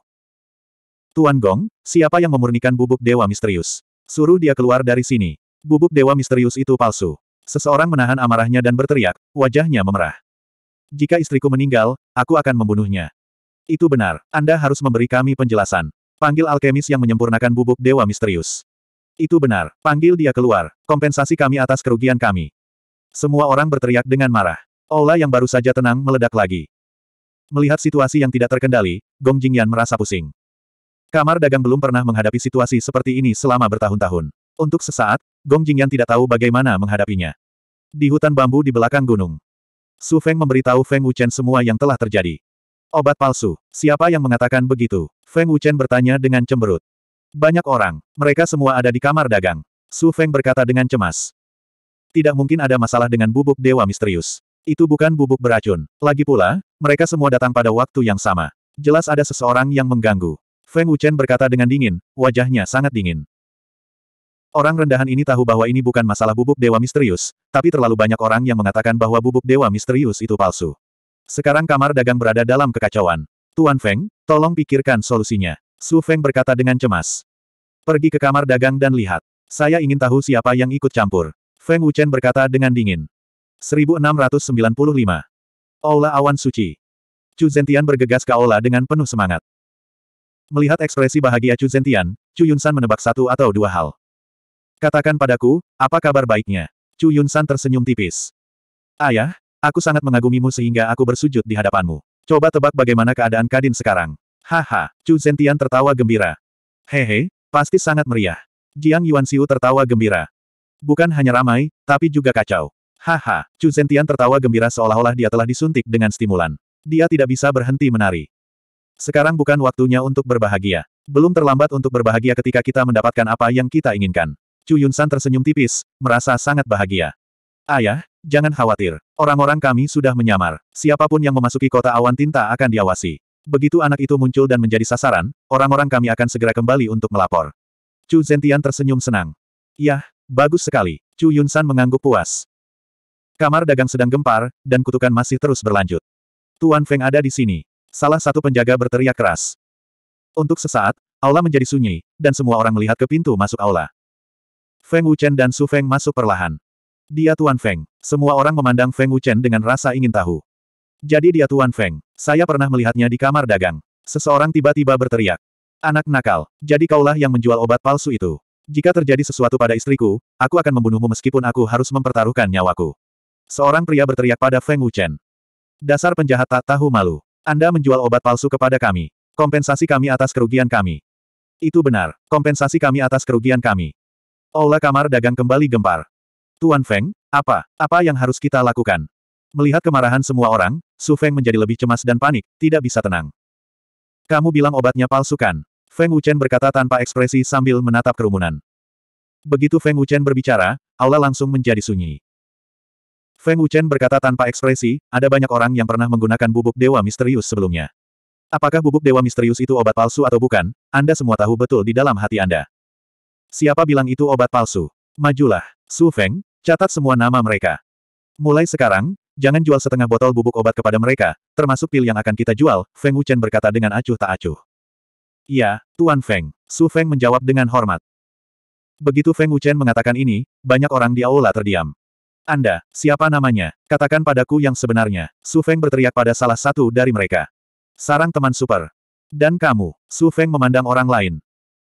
Tuan Gong, siapa yang memurnikan bubuk dewa misterius? Suruh dia keluar dari sini. Bubuk dewa misterius itu palsu. Seseorang menahan amarahnya dan berteriak, wajahnya memerah. Jika istriku meninggal, aku akan membunuhnya. Itu benar, Anda harus memberi kami penjelasan. Panggil alkemis yang menyempurnakan bubuk dewa misterius. Itu benar, panggil dia keluar, kompensasi kami atas kerugian kami. Semua orang berteriak dengan marah. Aula yang baru saja tenang meledak lagi. Melihat situasi yang tidak terkendali, Gong Jingyan merasa pusing. Kamar dagang belum pernah menghadapi situasi seperti ini selama bertahun-tahun. Untuk sesaat, Gong Jingyan tidak tahu bagaimana menghadapinya. Di hutan bambu di belakang gunung. Su Feng memberitahu Feng Wuchen semua yang telah terjadi. Obat palsu. Siapa yang mengatakan begitu? Feng Wuchen bertanya dengan cemberut. Banyak orang. Mereka semua ada di kamar dagang. Su Feng berkata dengan cemas. Tidak mungkin ada masalah dengan bubuk dewa misterius. Itu bukan bubuk beracun. Lagi pula, mereka semua datang pada waktu yang sama. Jelas ada seseorang yang mengganggu. Feng Wuchen berkata dengan dingin, wajahnya sangat dingin. Orang rendahan ini tahu bahwa ini bukan masalah bubuk dewa misterius, tapi terlalu banyak orang yang mengatakan bahwa bubuk dewa misterius itu palsu. Sekarang kamar dagang berada dalam kekacauan. Tuan Feng, tolong pikirkan solusinya. Su Feng berkata dengan cemas. Pergi ke kamar dagang dan lihat. Saya ingin tahu siapa yang ikut campur. Feng Wuchen berkata dengan dingin. 1695. Aula Awan Suci. Chu Zentian bergegas ke aula dengan penuh semangat. Melihat ekspresi bahagia Chu Zentian, Chu Yunsan menebak satu atau dua hal. Katakan padaku, apa kabar baiknya? Chu Yunsan tersenyum tipis. Ayah, aku sangat mengagumimu sehingga aku bersujud di hadapanmu. Coba tebak bagaimana keadaan Kadin sekarang. Haha, Chu Zentian tertawa gembira. Hehe, pasti sangat meriah. Jiang Yuanxiu tertawa gembira. Bukan hanya ramai, tapi juga kacau. Haha, Chu Zentian tertawa gembira seolah-olah dia telah disuntik dengan stimulan. Dia tidak bisa berhenti menari. Sekarang bukan waktunya untuk berbahagia. Belum terlambat untuk berbahagia ketika kita mendapatkan apa yang kita inginkan. Chu Yun-san tersenyum tipis, merasa sangat bahagia. Ayah, jangan khawatir. Orang-orang kami sudah menyamar. Siapapun yang memasuki kota awan tinta akan diawasi. Begitu anak itu muncul dan menjadi sasaran, orang-orang kami akan segera kembali untuk melapor. Chu Zentian tersenyum senang. Yah, bagus sekali. Chu Yun-san mengangguk puas. Kamar dagang sedang gempar, dan kutukan masih terus berlanjut. Tuan Feng ada di sini. Salah satu penjaga berteriak keras. Untuk sesaat, aula menjadi sunyi, dan semua orang melihat ke pintu masuk aula. Feng Wuchen dan Su Feng masuk perlahan. Dia Tuan Feng. Semua orang memandang Feng Wuchen dengan rasa ingin tahu. Jadi dia Tuan Feng. Saya pernah melihatnya di kamar dagang. Seseorang tiba-tiba berteriak. Anak nakal, jadi kaulah yang menjual obat palsu itu. Jika terjadi sesuatu pada istriku, aku akan membunuhmu meskipun aku harus mempertaruhkan nyawaku. Seorang pria berteriak pada Feng Wuchen. Dasar penjahat tak tahu malu. Anda menjual obat palsu kepada kami. Kompensasi kami atas kerugian kami. Itu benar. Kompensasi kami atas kerugian kami. Aula kamar dagang kembali gempar. Tuan Feng, apa? Apa yang harus kita lakukan? Melihat kemarahan semua orang, Su Feng menjadi lebih cemas dan panik, tidak bisa tenang. Kamu bilang obatnya palsu kan? Feng Wuchen berkata tanpa ekspresi sambil menatap kerumunan. Begitu Feng Wuchen berbicara, aula langsung menjadi sunyi. Feng Wuchen berkata tanpa ekspresi, ada banyak orang yang pernah menggunakan bubuk dewa misterius sebelumnya. Apakah bubuk dewa misterius itu obat palsu atau bukan, Anda semua tahu betul di dalam hati Anda. Siapa bilang itu obat palsu? Majulah, Su Feng, catat semua nama mereka. Mulai sekarang, jangan jual setengah botol bubuk obat kepada mereka, termasuk pil yang akan kita jual, Feng Wuchen berkata dengan acuh tak acuh. Ya, Tuan Feng, Su Feng menjawab dengan hormat. Begitu Feng Wuchen mengatakan ini, banyak orang di aula terdiam. Anda, siapa namanya? Katakan padaku yang sebenarnya. Su Feng berteriak pada salah satu dari mereka. Sarang teman super. Dan kamu, Su Feng memandang orang lain.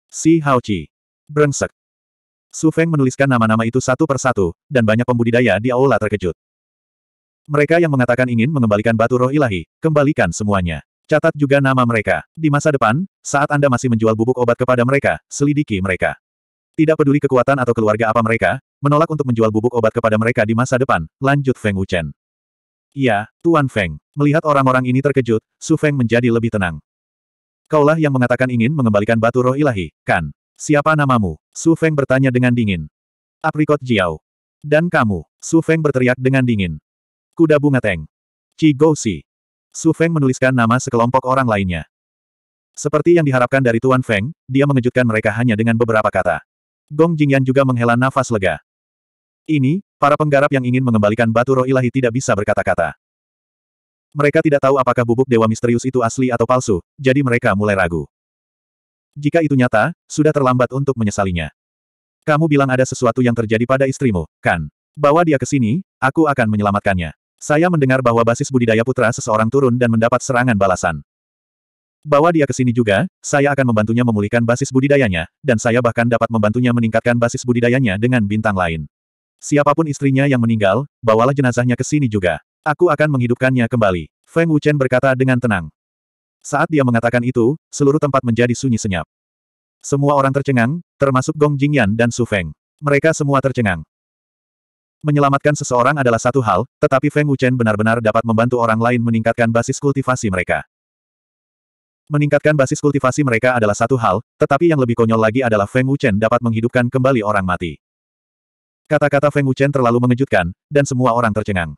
Si Hao Chi. Brengsek. Su Feng menuliskan nama-nama itu satu per satu, dan banyak pembudidaya di aula terkejut. Mereka yang mengatakan ingin mengembalikan batu roh ilahi, kembalikan semuanya. Catat juga nama mereka. Di masa depan, saat Anda masih menjual bubuk obat kepada mereka, selidiki mereka. Tidak peduli kekuatan atau keluarga apa mereka, menolak untuk menjual bubuk obat kepada mereka di masa depan, lanjut Feng Wuchen. Iya, Tuan Feng. Melihat orang-orang ini terkejut, Su Feng menjadi lebih tenang. Kaulah yang mengatakan ingin mengembalikan batu roh ilahi, kan? Siapa namamu? Su Feng bertanya dengan dingin. Aprikot Jiao. Dan kamu? Su Feng berteriak dengan dingin. Kuda bunga Teng. Qi Gouxi. Su Feng menuliskan nama sekelompok orang lainnya. Seperti yang diharapkan dari Tuan Feng, dia mengejutkan mereka hanya dengan beberapa kata. Gong Jingyan juga menghela nafas lega. Ini, para penggarap yang ingin mengembalikan batu roh ilahi tidak bisa berkata-kata. Mereka tidak tahu apakah bubuk dewa misterius itu asli atau palsu, jadi mereka mulai ragu. Jika itu nyata, sudah terlambat untuk menyesalinya. Kamu bilang ada sesuatu yang terjadi pada istrimu, kan? Bawa dia ke sini, aku akan menyelamatkannya. Saya mendengar bahwa basis budidaya putra seseorang turun dan mendapat serangan balasan. Bawa dia ke sini juga, saya akan membantunya memulihkan basis budidayanya, dan saya bahkan dapat membantunya meningkatkan basis budidayanya dengan bintang lain. Siapapun istrinya yang meninggal, bawalah jenazahnya ke sini juga. Aku akan menghidupkannya kembali. Feng Wuchen berkata dengan tenang. Saat dia mengatakan itu, seluruh tempat menjadi sunyi senyap. Semua orang tercengang, termasuk Gong Jingyan dan Su Feng. Mereka semua tercengang. Menyelamatkan seseorang adalah satu hal, tetapi Feng Wuchen benar-benar dapat membantu orang lain meningkatkan basis kultivasi mereka. Meningkatkan basis kultivasi mereka adalah satu hal, tetapi yang lebih konyol lagi adalah Feng Wuchen dapat menghidupkan kembali orang mati. Kata-kata Feng Wuchen terlalu mengejutkan, dan semua orang tercengang.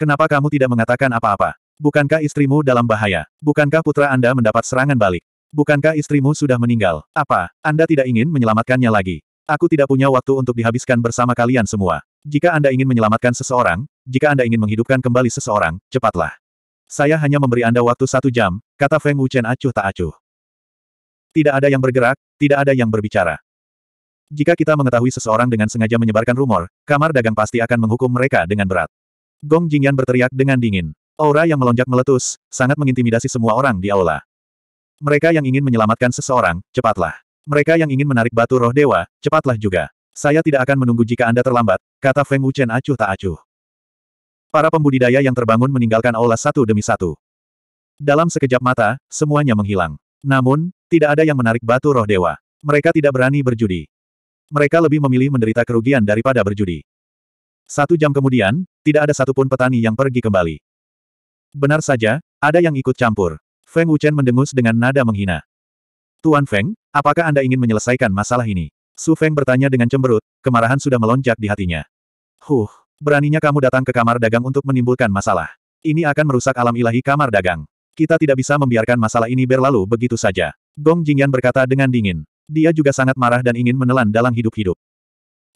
Kenapa kamu tidak mengatakan apa-apa? Bukankah istrimu dalam bahaya? Bukankah putra Anda mendapat serangan balik? Bukankah istrimu sudah meninggal? Apa, Anda tidak ingin menyelamatkannya lagi? Aku tidak punya waktu untuk dihabiskan bersama kalian semua. Jika Anda ingin menyelamatkan seseorang, jika Anda ingin menghidupkan kembali seseorang, cepatlah. Saya hanya memberi Anda waktu satu jam, kata Feng Wuchen acuh tak acuh. Tidak ada yang bergerak, tidak ada yang berbicara. Jika kita mengetahui seseorang dengan sengaja menyebarkan rumor, kamar dagang pasti akan menghukum mereka dengan berat. Gong Jingyan berteriak dengan dingin. Aura yang melonjak meletus, sangat mengintimidasi semua orang di aula. Mereka yang ingin menyelamatkan seseorang, cepatlah. Mereka yang ingin menarik batu roh dewa, cepatlah juga. Saya tidak akan menunggu jika Anda terlambat, kata Feng Wuchen acuh tak acuh. Para pembudidaya yang terbangun meninggalkan aula satu demi satu. Dalam sekejap mata, semuanya menghilang. Namun, tidak ada yang menarik batu roh dewa. Mereka tidak berani berjudi. Mereka lebih memilih menderita kerugian daripada berjudi. Satu jam kemudian, tidak ada satupun petani yang pergi kembali. Benar saja, ada yang ikut campur. Feng Wuchen mendengus dengan nada menghina. Tuan Feng, apakah Anda ingin menyelesaikan masalah ini? Su Feng bertanya dengan cemberut, kemarahan sudah melonjak di hatinya. Huh, Beraninya kamu datang ke kamar dagang untuk menimbulkan masalah. Ini akan merusak alam ilahi kamar dagang. Kita tidak bisa membiarkan masalah ini berlalu begitu saja. Gong Jingyan berkata dengan dingin. Dia juga sangat marah dan ingin menelan dalang hidup-hidup.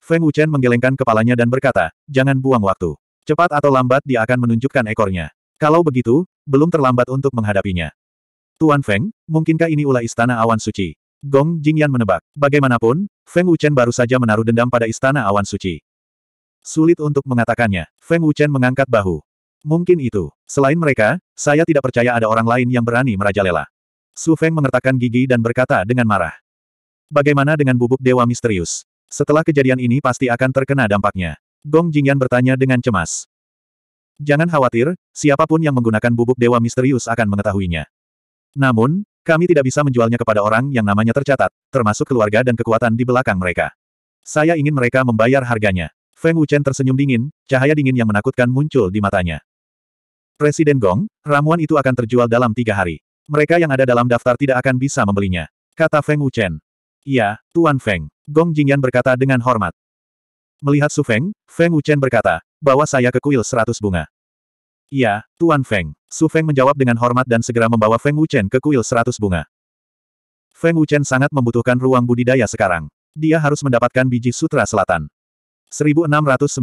Feng Wuchen menggelengkan kepalanya dan berkata, jangan buang waktu. Cepat atau lambat dia akan menunjukkan ekornya. Kalau begitu, belum terlambat untuk menghadapinya. Tuan Feng, mungkinkah ini ulah istana awan suci? Gong Jingyan menebak. Bagaimanapun, Feng Wuchen baru saja menaruh dendam pada istana awan suci. Sulit untuk mengatakannya. Feng Wuchen mengangkat bahu. Mungkin itu. Selain mereka, saya tidak percaya ada orang lain yang berani merajalela. Su Feng mengertakkan gigi dan berkata dengan marah. Bagaimana dengan bubuk dewa misterius? Setelah kejadian ini pasti akan terkena dampaknya. Gong Jingyan bertanya dengan cemas. Jangan khawatir, siapapun yang menggunakan bubuk dewa misterius akan mengetahuinya. Namun, kami tidak bisa menjualnya kepada orang yang namanya tercatat, termasuk keluarga dan kekuatan di belakang mereka. Saya ingin mereka membayar harganya. Feng Wuchen tersenyum dingin, cahaya dingin yang menakutkan muncul di matanya. Presiden Gong, ramuan itu akan terjual dalam tiga hari. Mereka yang ada dalam daftar tidak akan bisa membelinya. Kata Feng Wuchen. Iya, Tuan Feng. Gong Jingyan berkata dengan hormat. Melihat Su Feng, Feng Wuchen berkata, bawa saya ke kuil seratus bunga. Iya, Tuan Feng. Su Feng menjawab dengan hormat dan segera membawa Feng Wuchen ke kuil seratus bunga. Feng Wuchen sangat membutuhkan ruang budidaya sekarang. Dia harus mendapatkan biji sutra selatan. 1696.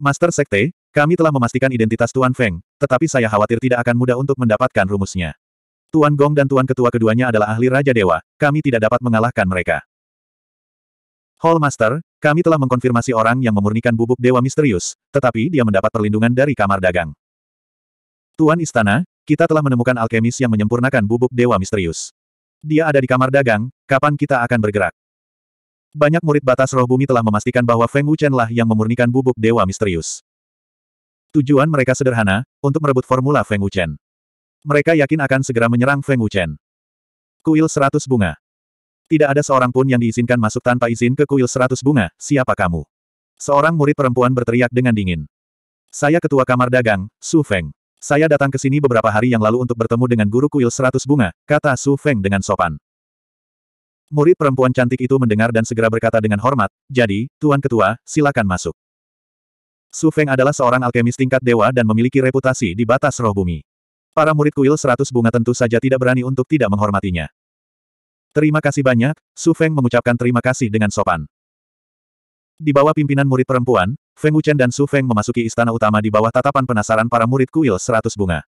Master Sekte, kami telah memastikan identitas Tuan Feng, tetapi saya khawatir tidak akan mudah untuk mendapatkan rumusnya. Tuan Gong dan Tuan Ketua keduanya adalah ahli Raja Dewa, kami tidak dapat mengalahkan mereka. Hall Master, kami telah mengkonfirmasi orang yang memurnikan bubuk Dewa Misterius, tetapi dia mendapat perlindungan dari kamar dagang. Tuan Istana, kita telah menemukan alkemis yang menyempurnakan bubuk Dewa Misterius. Dia ada di kamar dagang, kapan kita akan bergerak? Banyak murid batas roh bumi telah memastikan bahwa Feng Wuchen lah yang memurnikan bubuk dewa misterius. Tujuan mereka sederhana, untuk merebut formula Feng Wuchen. Mereka yakin akan segera menyerang Feng Wuchen. Kuil seratus bunga. Tidak ada seorang pun yang diizinkan masuk tanpa izin ke kuil seratus bunga, siapa kamu? Seorang murid perempuan berteriak dengan dingin. Saya ketua kamar dagang, Su Feng. Saya datang ke sini beberapa hari yang lalu untuk bertemu dengan guru kuil seratus bunga, kata Su Feng dengan sopan. Murid perempuan cantik itu mendengar dan segera berkata dengan hormat, jadi, Tuan Ketua, silakan masuk. Su Feng adalah seorang alkemis tingkat dewa dan memiliki reputasi di batas roh bumi. Para murid kuil seratus bunga tentu saja tidak berani untuk tidak menghormatinya. Terima kasih banyak, Su Feng mengucapkan terima kasih dengan sopan. Di bawah pimpinan murid perempuan, Feng Wuchen dan Su Feng memasuki istana utama di bawah tatapan penasaran para murid kuil seratus bunga.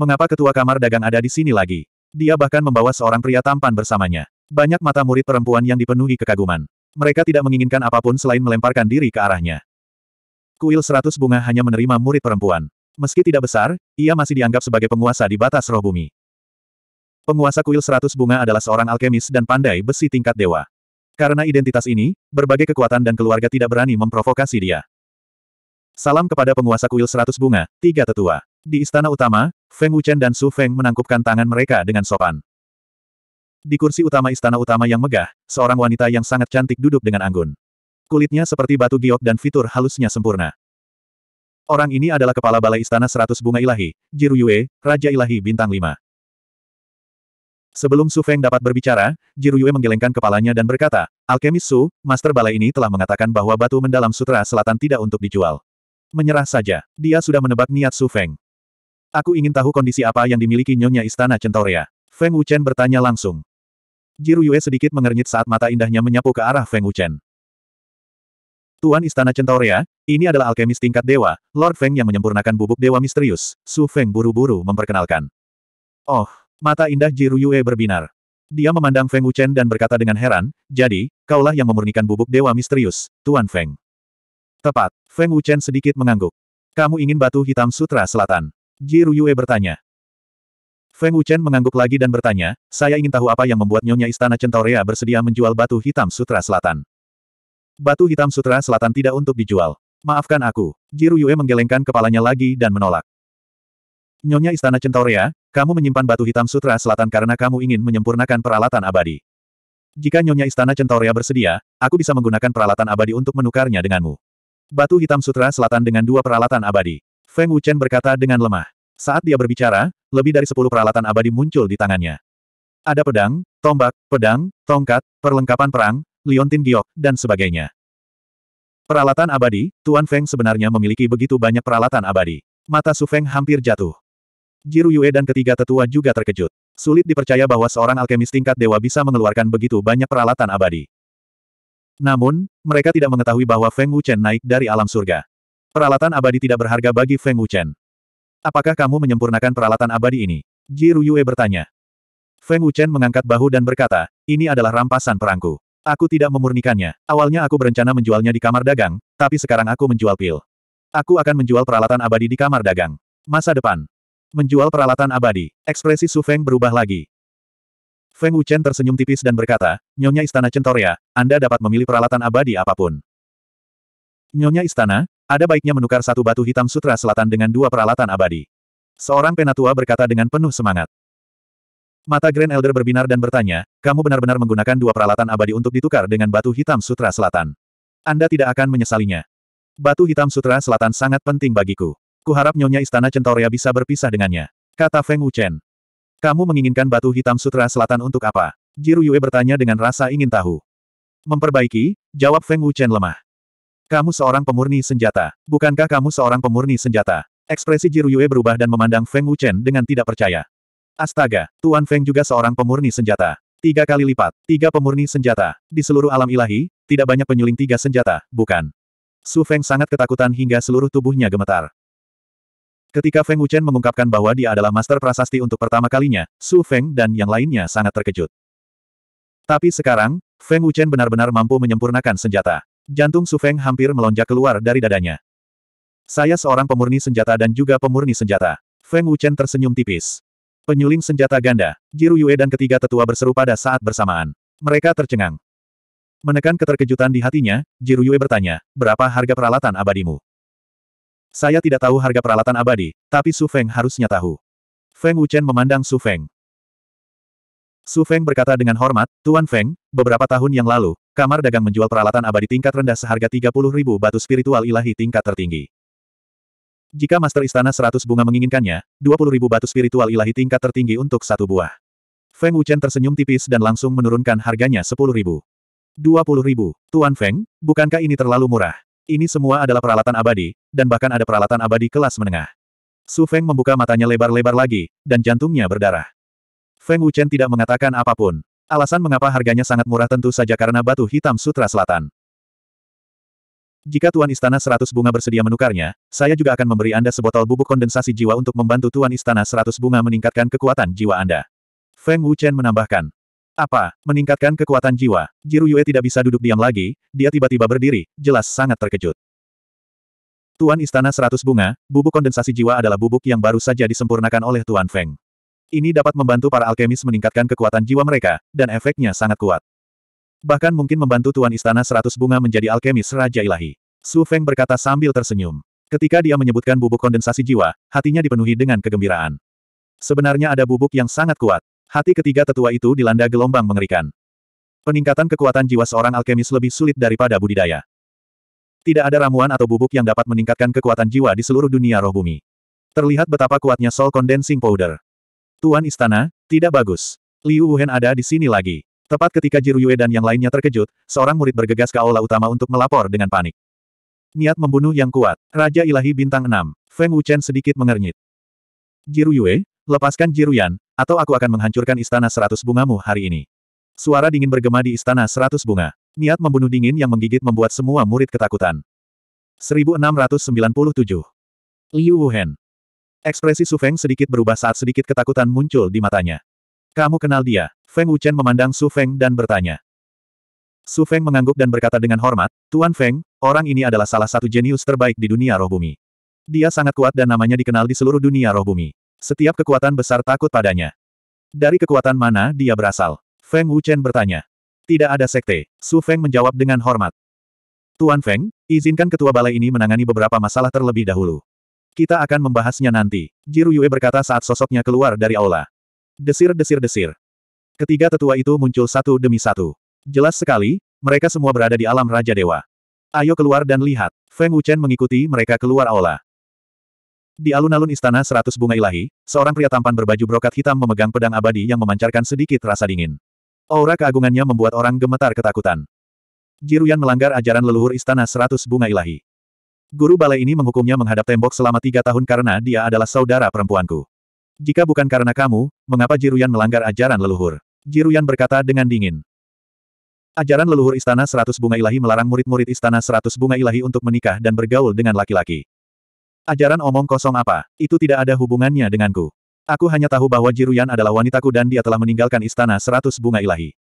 Mengapa ketua kamar dagang ada di sini lagi? Dia bahkan membawa seorang pria tampan bersamanya. Banyak mata murid perempuan yang dipenuhi kekaguman. Mereka tidak menginginkan apapun selain melemparkan diri ke arahnya. Kuil seratus bunga hanya menerima murid perempuan. Meski tidak besar, ia masih dianggap sebagai penguasa di batas roh bumi. Penguasa kuil seratus bunga adalah seorang alkemis dan pandai besi tingkat dewa. Karena identitas ini, berbagai kekuatan dan keluarga tidak berani memprovokasi dia. Salam kepada penguasa kuil seratus bunga, tiga tetua. Di istana utama, Feng Wuchen dan Su Feng menangkupkan tangan mereka dengan sopan. Di kursi utama istana utama yang megah, seorang wanita yang sangat cantik duduk dengan anggun. Kulitnya seperti batu giok dan fitur halusnya sempurna. Orang ini adalah kepala balai istana seratus bunga ilahi, Jiru Yue, Raja Ilahi Bintang 5. Sebelum Su Feng dapat berbicara, Jiru Yue menggelengkan kepalanya dan berkata, Alkemis Su, master balai ini telah mengatakan bahwa batu mendalam sutra selatan tidak untuk dijual. Menyerah saja, dia sudah menebak niat Su Feng. Aku ingin tahu kondisi apa yang dimiliki Nyonya Istana Centoria." Feng Wuchen bertanya langsung. Jiru Yue sedikit mengernyit saat mata indahnya menyapu ke arah Feng Wuchen. Tuan Istana Centauria, ya, ini adalah alkemis tingkat dewa, Lord Feng yang menyempurnakan bubuk dewa misterius, Su Feng buru-buru memperkenalkan. Oh, mata indah Jiru Yue berbinar. Dia memandang Feng Wuchen dan berkata dengan heran, jadi, kaulah yang memurnikan bubuk dewa misterius, Tuan Feng. Tepat, Feng Wuchen sedikit mengangguk. Kamu ingin batu hitam sutra selatan? Jiru Yue bertanya. Feng Wuchen mengangguk lagi dan bertanya, saya ingin tahu apa yang membuat Nyonya Istana Centaurea bersedia menjual batu hitam Sutra Selatan. Batu hitam Sutra Selatan tidak untuk dijual. Maafkan aku. Jiru Yue menggelengkan kepalanya lagi dan menolak. Nyonya Istana Centaurea, kamu menyimpan batu hitam Sutra Selatan karena kamu ingin menyempurnakan peralatan abadi. Jika Nyonya Istana Centaurea bersedia, aku bisa menggunakan peralatan abadi untuk menukarnya denganmu. Batu hitam Sutra Selatan dengan dua peralatan abadi. Feng Wuchen berkata dengan lemah. Saat dia berbicara, lebih dari sepuluh peralatan abadi muncul di tangannya. Ada pedang, tombak, pedang, tongkat, perlengkapan perang, liontin giok, dan sebagainya. Peralatan abadi, Tuan Feng sebenarnya memiliki begitu banyak peralatan abadi. Mata Su Feng hampir jatuh. Jiru Yue dan ketiga tetua juga terkejut. Sulit dipercaya bahwa seorang alkemis tingkat dewa bisa mengeluarkan begitu banyak peralatan abadi. Namun, mereka tidak mengetahui bahwa Feng Wuchen naik dari alam surga. Peralatan abadi tidak berharga bagi Feng Wuchen. Apakah kamu menyempurnakan peralatan abadi ini? Ji Ruyue bertanya. Feng Wuchen mengangkat bahu dan berkata, ini adalah rampasan perangku. Aku tidak memurnikannya. Awalnya aku berencana menjualnya di kamar dagang, tapi sekarang aku menjual pil. Aku akan menjual peralatan abadi di kamar dagang. Masa depan. Menjual peralatan abadi. Ekspresi Su Feng berubah lagi. Feng Wuchen tersenyum tipis dan berkata, Nyonya Istana Centoria, Anda dapat memilih peralatan abadi apapun. Nyonya Istana, ada baiknya menukar satu batu hitam sutra selatan dengan dua peralatan abadi. Seorang penatua berkata dengan penuh semangat. Mata Grand Elder berbinar dan bertanya, kamu benar-benar menggunakan dua peralatan abadi untuk ditukar dengan batu hitam sutra selatan. Anda tidak akan menyesalinya. Batu hitam sutra selatan sangat penting bagiku. Kuharap nyonya istana Centoria bisa berpisah dengannya. Kata Feng Wuchen. Kamu menginginkan batu hitam sutra selatan untuk apa? Jiru Yue bertanya dengan rasa ingin tahu. Memperbaiki, jawab Feng Wuchen lemah. Kamu seorang pemurni senjata. Bukankah kamu seorang pemurni senjata? Ekspresi Jiruyue berubah dan memandang Feng Wuchen dengan tidak percaya. Astaga, Tuan Feng juga seorang pemurni senjata. Tiga kali lipat, tiga pemurni senjata. Di seluruh alam ilahi, tidak banyak penyuling tiga senjata, bukan? Su Feng sangat ketakutan hingga seluruh tubuhnya gemetar. Ketika Feng Wuchen mengungkapkan bahwa dia adalah master prasasti untuk pertama kalinya, Su Feng dan yang lainnya sangat terkejut. Tapi sekarang, Feng Wuchen benar-benar mampu menyempurnakan senjata. Jantung Su Feng hampir melonjak keluar dari dadanya. Saya seorang pemurni senjata dan juga pemurni senjata. Feng Wuchen tersenyum tipis. Penyuling senjata ganda, Jiru Yue dan ketiga tetua berseru pada saat bersamaan. Mereka tercengang. Menekan keterkejutan di hatinya, Jiru Yue bertanya, berapa harga peralatan abadimu? Saya tidak tahu harga peralatan abadi, tapi Su Feng harusnya tahu. Feng Wuchen memandang Su Feng. Su Feng berkata dengan hormat, Tuan Feng, beberapa tahun yang lalu, Kamar dagang menjual peralatan abadi tingkat rendah seharga 30 ribu batu spiritual ilahi tingkat tertinggi. Jika Master Istana 100 bunga menginginkannya, 20 ribu batu spiritual ilahi tingkat tertinggi untuk satu buah. Feng Wuchen tersenyum tipis dan langsung menurunkan harganya 10 ribu. 20 ribu, Tuan Feng, bukankah ini terlalu murah? Ini semua adalah peralatan abadi, dan bahkan ada peralatan abadi kelas menengah. Su Feng membuka matanya lebar-lebar lagi, dan jantungnya berdarah. Feng Wuchen tidak mengatakan apapun, Alasan mengapa harganya sangat murah tentu saja karena batu hitam sutra selatan. Jika Tuan Istana Seratus bunga bersedia menukarnya, saya juga akan memberi Anda sebotol bubuk kondensasi jiwa untuk membantu Tuan Istana Seratus bunga meningkatkan kekuatan jiwa Anda. Feng Wuchen menambahkan. Apa? Meningkatkan kekuatan jiwa. Jiru Yue tidak bisa duduk diam lagi, dia tiba-tiba berdiri, jelas sangat terkejut. Tuan Istana Seratus Bunga, bubuk kondensasi jiwa adalah bubuk yang baru saja disempurnakan oleh Tuan Feng. Ini dapat membantu para alkemis meningkatkan kekuatan jiwa mereka, dan efeknya sangat kuat. Bahkan mungkin membantu Tuan Istana Seratus Bunga menjadi alkemis Raja Ilahi. Su Feng berkata sambil tersenyum. Ketika dia menyebutkan bubuk kondensasi jiwa, hatinya dipenuhi dengan kegembiraan. Sebenarnya ada bubuk yang sangat kuat. Hati ketiga tetua itu dilanda gelombang mengerikan. Peningkatan kekuatan jiwa seorang alkemis lebih sulit daripada budidaya. Tidak ada ramuan atau bubuk yang dapat meningkatkan kekuatan jiwa di seluruh dunia roh bumi. Terlihat betapa kuatnya Soul Condensing Powder. Tuan Istana, tidak bagus. Liu Wuhen ada di sini lagi. Tepat ketika Jiru Yue dan yang lainnya terkejut, seorang murid bergegas ke aula utama untuk melapor dengan panik. Niat membunuh yang kuat. Raja Ilahi Bintang 6. Feng Wuchen sedikit mengernyit. Jiru Yue, lepaskan Jiru Yan, atau aku akan menghancurkan istana seratus bungamu hari ini. Suara dingin bergema di istana seratus bunga. Niat membunuh dingin yang menggigit membuat semua murid ketakutan. 1697 Liu Wuhen Ekspresi Su Feng sedikit berubah saat sedikit ketakutan muncul di matanya. Kamu kenal dia? Feng Wuchen memandang Su Feng dan bertanya. Su Feng mengangguk dan berkata dengan hormat, Tuan Feng, orang ini adalah salah satu jenius terbaik di dunia roh bumi. Dia sangat kuat dan namanya dikenal di seluruh dunia roh bumi. Setiap kekuatan besar takut padanya. Dari kekuatan mana dia berasal? Feng Wuchen bertanya. Tidak ada sekte, Su Feng menjawab dengan hormat. Tuan Feng, izinkan ketua balai ini menangani beberapa masalah terlebih dahulu. Kita akan membahasnya nanti, Jiru Yue berkata saat sosoknya keluar dari aula. Desir-desir-desir. Ketiga tetua itu muncul satu demi satu. Jelas sekali, mereka semua berada di alam Raja Dewa. Ayo keluar dan lihat. Feng Wuchen mengikuti mereka keluar aula. Di alun-alun istana seratus bunga ilahi, seorang pria tampan berbaju brokat hitam memegang pedang abadi yang memancarkan sedikit rasa dingin. Aura keagungannya membuat orang gemetar ketakutan. Jiruyan melanggar ajaran leluhur istana seratus bunga ilahi. Guru balai ini menghukumnya menghadap tembok selama tiga tahun karena dia adalah saudara perempuanku. Jika bukan karena kamu, mengapa Jiruyan melanggar ajaran leluhur? Jiruyan berkata dengan dingin. Ajaran leluhur Istana Seratus Bunga Ilahi melarang murid-murid Istana Seratus Bunga Ilahi untuk menikah dan bergaul dengan laki-laki. Ajaran omong kosong apa? Itu tidak ada hubungannya denganku. Aku hanya tahu bahwa Jiruyan adalah wanitaku dan dia telah meninggalkan Istana Seratus Bunga Ilahi.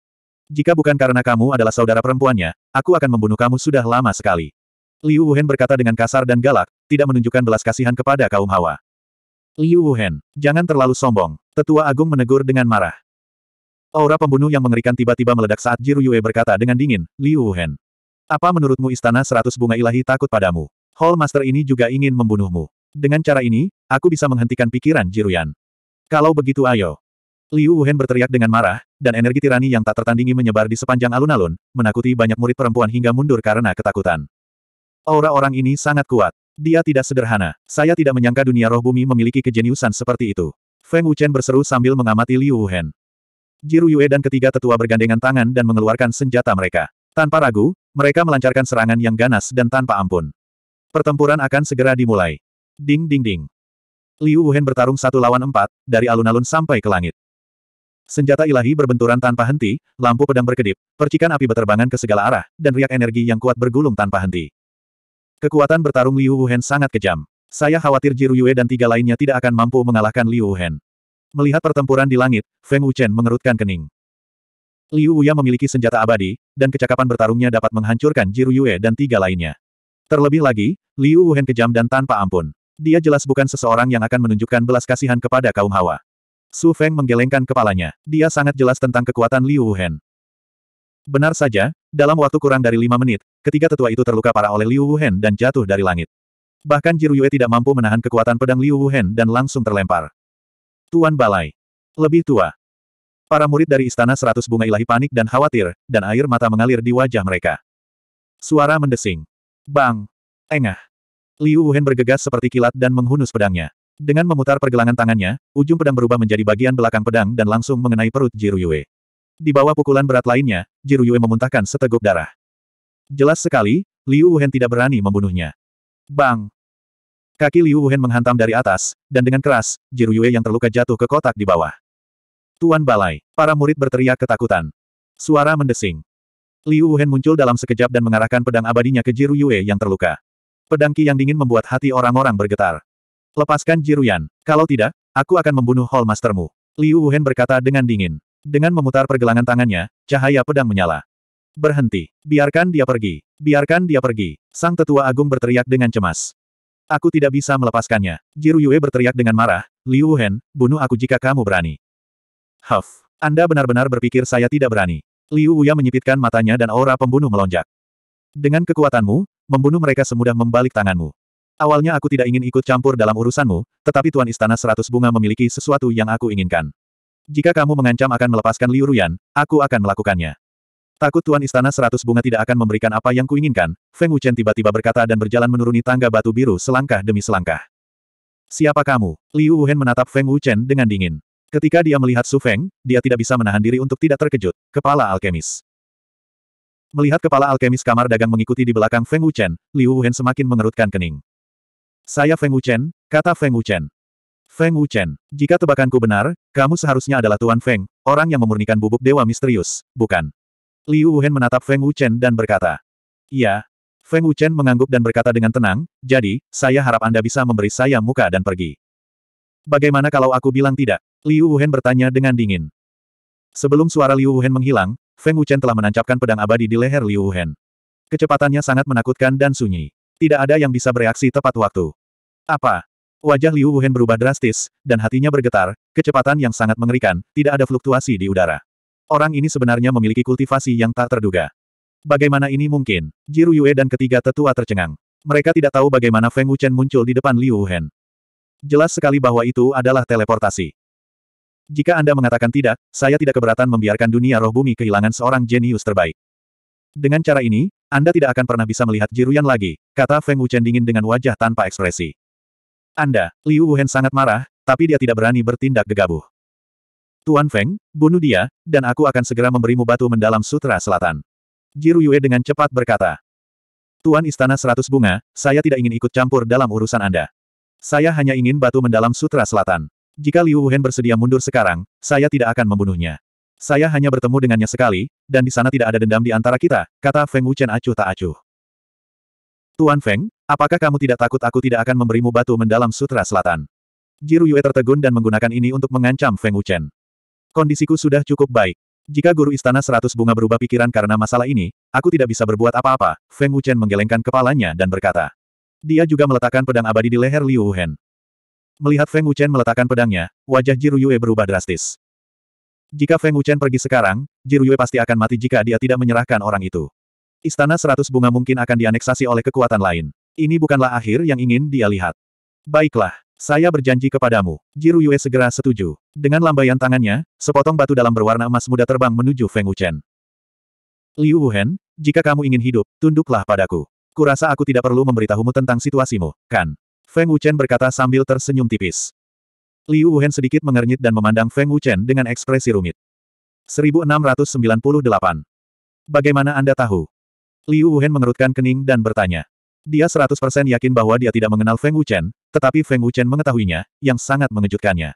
Jika bukan karena kamu adalah saudara perempuannya, aku akan membunuh kamu sudah lama sekali. Liu Wuhan berkata dengan kasar dan galak, tidak menunjukkan belas kasihan kepada kaum Hawa. Liu Wuhan, jangan terlalu sombong. Tetua Agung menegur dengan marah. Aura pembunuh yang mengerikan tiba-tiba meledak saat Jiru Yue berkata dengan dingin, Liu Wuhan. Apa menurutmu istana seratus bunga ilahi takut padamu? Hall Master ini juga ingin membunuhmu. Dengan cara ini, aku bisa menghentikan pikiran Jiruyan. Kalau begitu ayo. Liu Wuhan berteriak dengan marah, dan energi tirani yang tak tertandingi menyebar di sepanjang alun-alun, menakuti banyak murid perempuan hingga mundur karena ketakutan. Aura orang ini sangat kuat. Dia tidak sederhana. Saya tidak menyangka dunia roh bumi memiliki kejeniusan seperti itu. Feng Wuchen berseru sambil mengamati Liu Wuhan. Jiru Yue dan ketiga tetua bergandengan tangan dan mengeluarkan senjata mereka. Tanpa ragu, mereka melancarkan serangan yang ganas dan tanpa ampun. Pertempuran akan segera dimulai. Ding ding ding. Liu Wuhan bertarung satu lawan empat, dari alun-alun sampai ke langit. Senjata ilahi berbenturan tanpa henti, lampu pedang berkedip, percikan api berterbangan ke segala arah, dan riak energi yang kuat bergulung tanpa henti. Kekuatan bertarung Liu Wuhan sangat kejam. Saya khawatir Jiru Yue dan tiga lainnya tidak akan mampu mengalahkan Liu Wuhan. Melihat pertempuran di langit, Feng Wuchen mengerutkan kening. Liu Wuya memiliki senjata abadi, dan kecakapan bertarungnya dapat menghancurkan Jiru Yue dan tiga lainnya. Terlebih lagi, Liu Wuhan kejam dan tanpa ampun. Dia jelas bukan seseorang yang akan menunjukkan belas kasihan kepada kaum hawa. Su Feng menggelengkan kepalanya. Dia sangat jelas tentang kekuatan Liu Wuhan. Benar saja, dalam waktu kurang dari lima menit, ketiga tetua itu terluka parah oleh Liu Wuhen dan jatuh dari langit. Bahkan Jiru Yue tidak mampu menahan kekuatan pedang Liu Wuhen dan langsung terlempar. Tuan Balai. Lebih tua. Para murid dari Istana Seratus Bunga Ilahi panik dan khawatir, dan air mata mengalir di wajah mereka. Suara mendesing. Bang! Engah! Liu Wuhen bergegas seperti kilat dan menghunus pedangnya. Dengan memutar pergelangan tangannya, ujung pedang berubah menjadi bagian belakang pedang dan langsung mengenai perut Jiru Yue. Di bawah pukulan berat lainnya, Jiru Yue memuntahkan seteguk darah. Jelas sekali, Liu Wuhen tidak berani membunuhnya. Bang! Kaki Liu Wuhen menghantam dari atas, dan dengan keras, Jiru Yue yang terluka jatuh ke kotak di bawah. Tuan Balai, para murid berteriak ketakutan. Suara mendesing. Liu Wuhen muncul dalam sekejap dan mengarahkan pedang abadinya ke Jiru Yue yang terluka. Pedang Qi yang dingin membuat hati orang-orang bergetar. Lepaskan Jiruyan, kalau tidak, aku akan membunuh Hall Mastermu. Liu Wuhen berkata dengan dingin. Dengan memutar pergelangan tangannya, cahaya pedang menyala. Berhenti. Biarkan dia pergi. Biarkan dia pergi. Sang tetua agung berteriak dengan cemas. Aku tidak bisa melepaskannya. Jiru Yue berteriak dengan marah, Liu Hen, bunuh aku jika kamu berani. Huff. Anda benar-benar berpikir saya tidak berani. Liu Wuya menyipitkan matanya dan aura pembunuh melonjak. Dengan kekuatanmu, membunuh mereka semudah membalik tanganmu. Awalnya aku tidak ingin ikut campur dalam urusanmu, tetapi Tuan Istana Seratus Bunga memiliki sesuatu yang aku inginkan. Jika kamu mengancam akan melepaskan Liu Ruyan, aku akan melakukannya. Takut Tuan Istana Seratus Bunga tidak akan memberikan apa yang kuinginkan, Feng Wuchen tiba-tiba berkata dan berjalan menuruni tangga batu biru selangkah demi selangkah. Siapa kamu? Liu Wuhen menatap Feng Wuchen dengan dingin. Ketika dia melihat Su Feng, dia tidak bisa menahan diri untuk tidak terkejut, kepala alkemis. Melihat kepala alkemis kamar dagang mengikuti di belakang Feng Wuchen, Liu Wuhen semakin mengerutkan kening. Saya Feng Wuchen, kata Feng Wuchen. Feng Wuchen, jika tebakanku benar, kamu seharusnya adalah Tuan Feng, orang yang memurnikan bubuk dewa misterius, bukan? Liu Wuhen menatap Feng Wuchen dan berkata. Iya. Feng Wuchen mengangguk dan berkata dengan tenang, jadi, saya harap Anda bisa memberi saya muka dan pergi. Bagaimana kalau aku bilang tidak? Liu Wuhen bertanya dengan dingin. Sebelum suara Liu Wuhen menghilang, Feng Wuchen telah menancapkan pedang abadi di leher Liu Wuhen. Kecepatannya sangat menakutkan dan sunyi. Tidak ada yang bisa bereaksi tepat waktu. Apa? Wajah Liu Wuhen berubah drastis, dan hatinya bergetar, kecepatan yang sangat mengerikan, tidak ada fluktuasi di udara. Orang ini sebenarnya memiliki kultivasi yang tak terduga. Bagaimana ini mungkin? Jiru Yue dan ketiga tetua tercengang. Mereka tidak tahu bagaimana Feng Wuchen muncul di depan Liu Wuhen. Jelas sekali bahwa itu adalah teleportasi. Jika Anda mengatakan tidak, saya tidak keberatan membiarkan dunia roh bumi kehilangan seorang jenius terbaik. Dengan cara ini, Anda tidak akan pernah bisa melihat Jiruyan lagi, kata Feng Wuchen dingin dengan wajah tanpa ekspresi. Anda, Liu Wuhan sangat marah, tapi dia tidak berani bertindak gegabah. Tuan Feng, bunuh dia, dan aku akan segera memberimu batu mendalam Sutra Selatan. Jiru Yue dengan cepat berkata. Tuan Istana Seratus Bunga, saya tidak ingin ikut campur dalam urusan Anda. Saya hanya ingin batu mendalam Sutra Selatan. Jika Liu Wuhan bersedia mundur sekarang, saya tidak akan membunuhnya. Saya hanya bertemu dengannya sekali, dan di sana tidak ada dendam di antara kita, kata Feng Wuchen acuh tak acuh. Tuan Feng, apakah kamu tidak takut aku tidak akan memberimu batu mendalam sutra selatan? Jiru Yue tertegun dan menggunakan ini untuk mengancam Feng Wuchen. Kondisiku sudah cukup baik. Jika guru istana seratus bunga berubah pikiran karena masalah ini, aku tidak bisa berbuat apa-apa, Feng Wuchen menggelengkan kepalanya dan berkata. Dia juga meletakkan pedang abadi di leher Liu Wuhen. Melihat Feng Wuchen meletakkan pedangnya, wajah Jiru Yue berubah drastis. Jika Feng Wuchen pergi sekarang, Jiru Yue pasti akan mati jika dia tidak menyerahkan orang itu. Istana Seratus Bunga mungkin akan dianeksasi oleh kekuatan lain. Ini bukanlah akhir yang ingin dia lihat. Baiklah, saya berjanji kepadamu. Jiru Yue segera setuju. Dengan lambaian tangannya, sepotong batu dalam berwarna emas muda terbang menuju Feng Wuchen. Liu Wuhen, jika kamu ingin hidup, tunduklah padaku. Kurasa aku tidak perlu memberitahumu tentang situasimu, kan? Feng Wuchen berkata sambil tersenyum tipis. Liu Wuhen sedikit mengernyit dan memandang Feng Wuchen dengan ekspresi rumit. 1698. Bagaimana Anda tahu? Liu Wuhen mengerutkan kening dan bertanya. Dia 100% yakin bahwa dia tidak mengenal Feng Wuchen, tetapi Feng Wuchen mengetahuinya, yang sangat mengejutkannya.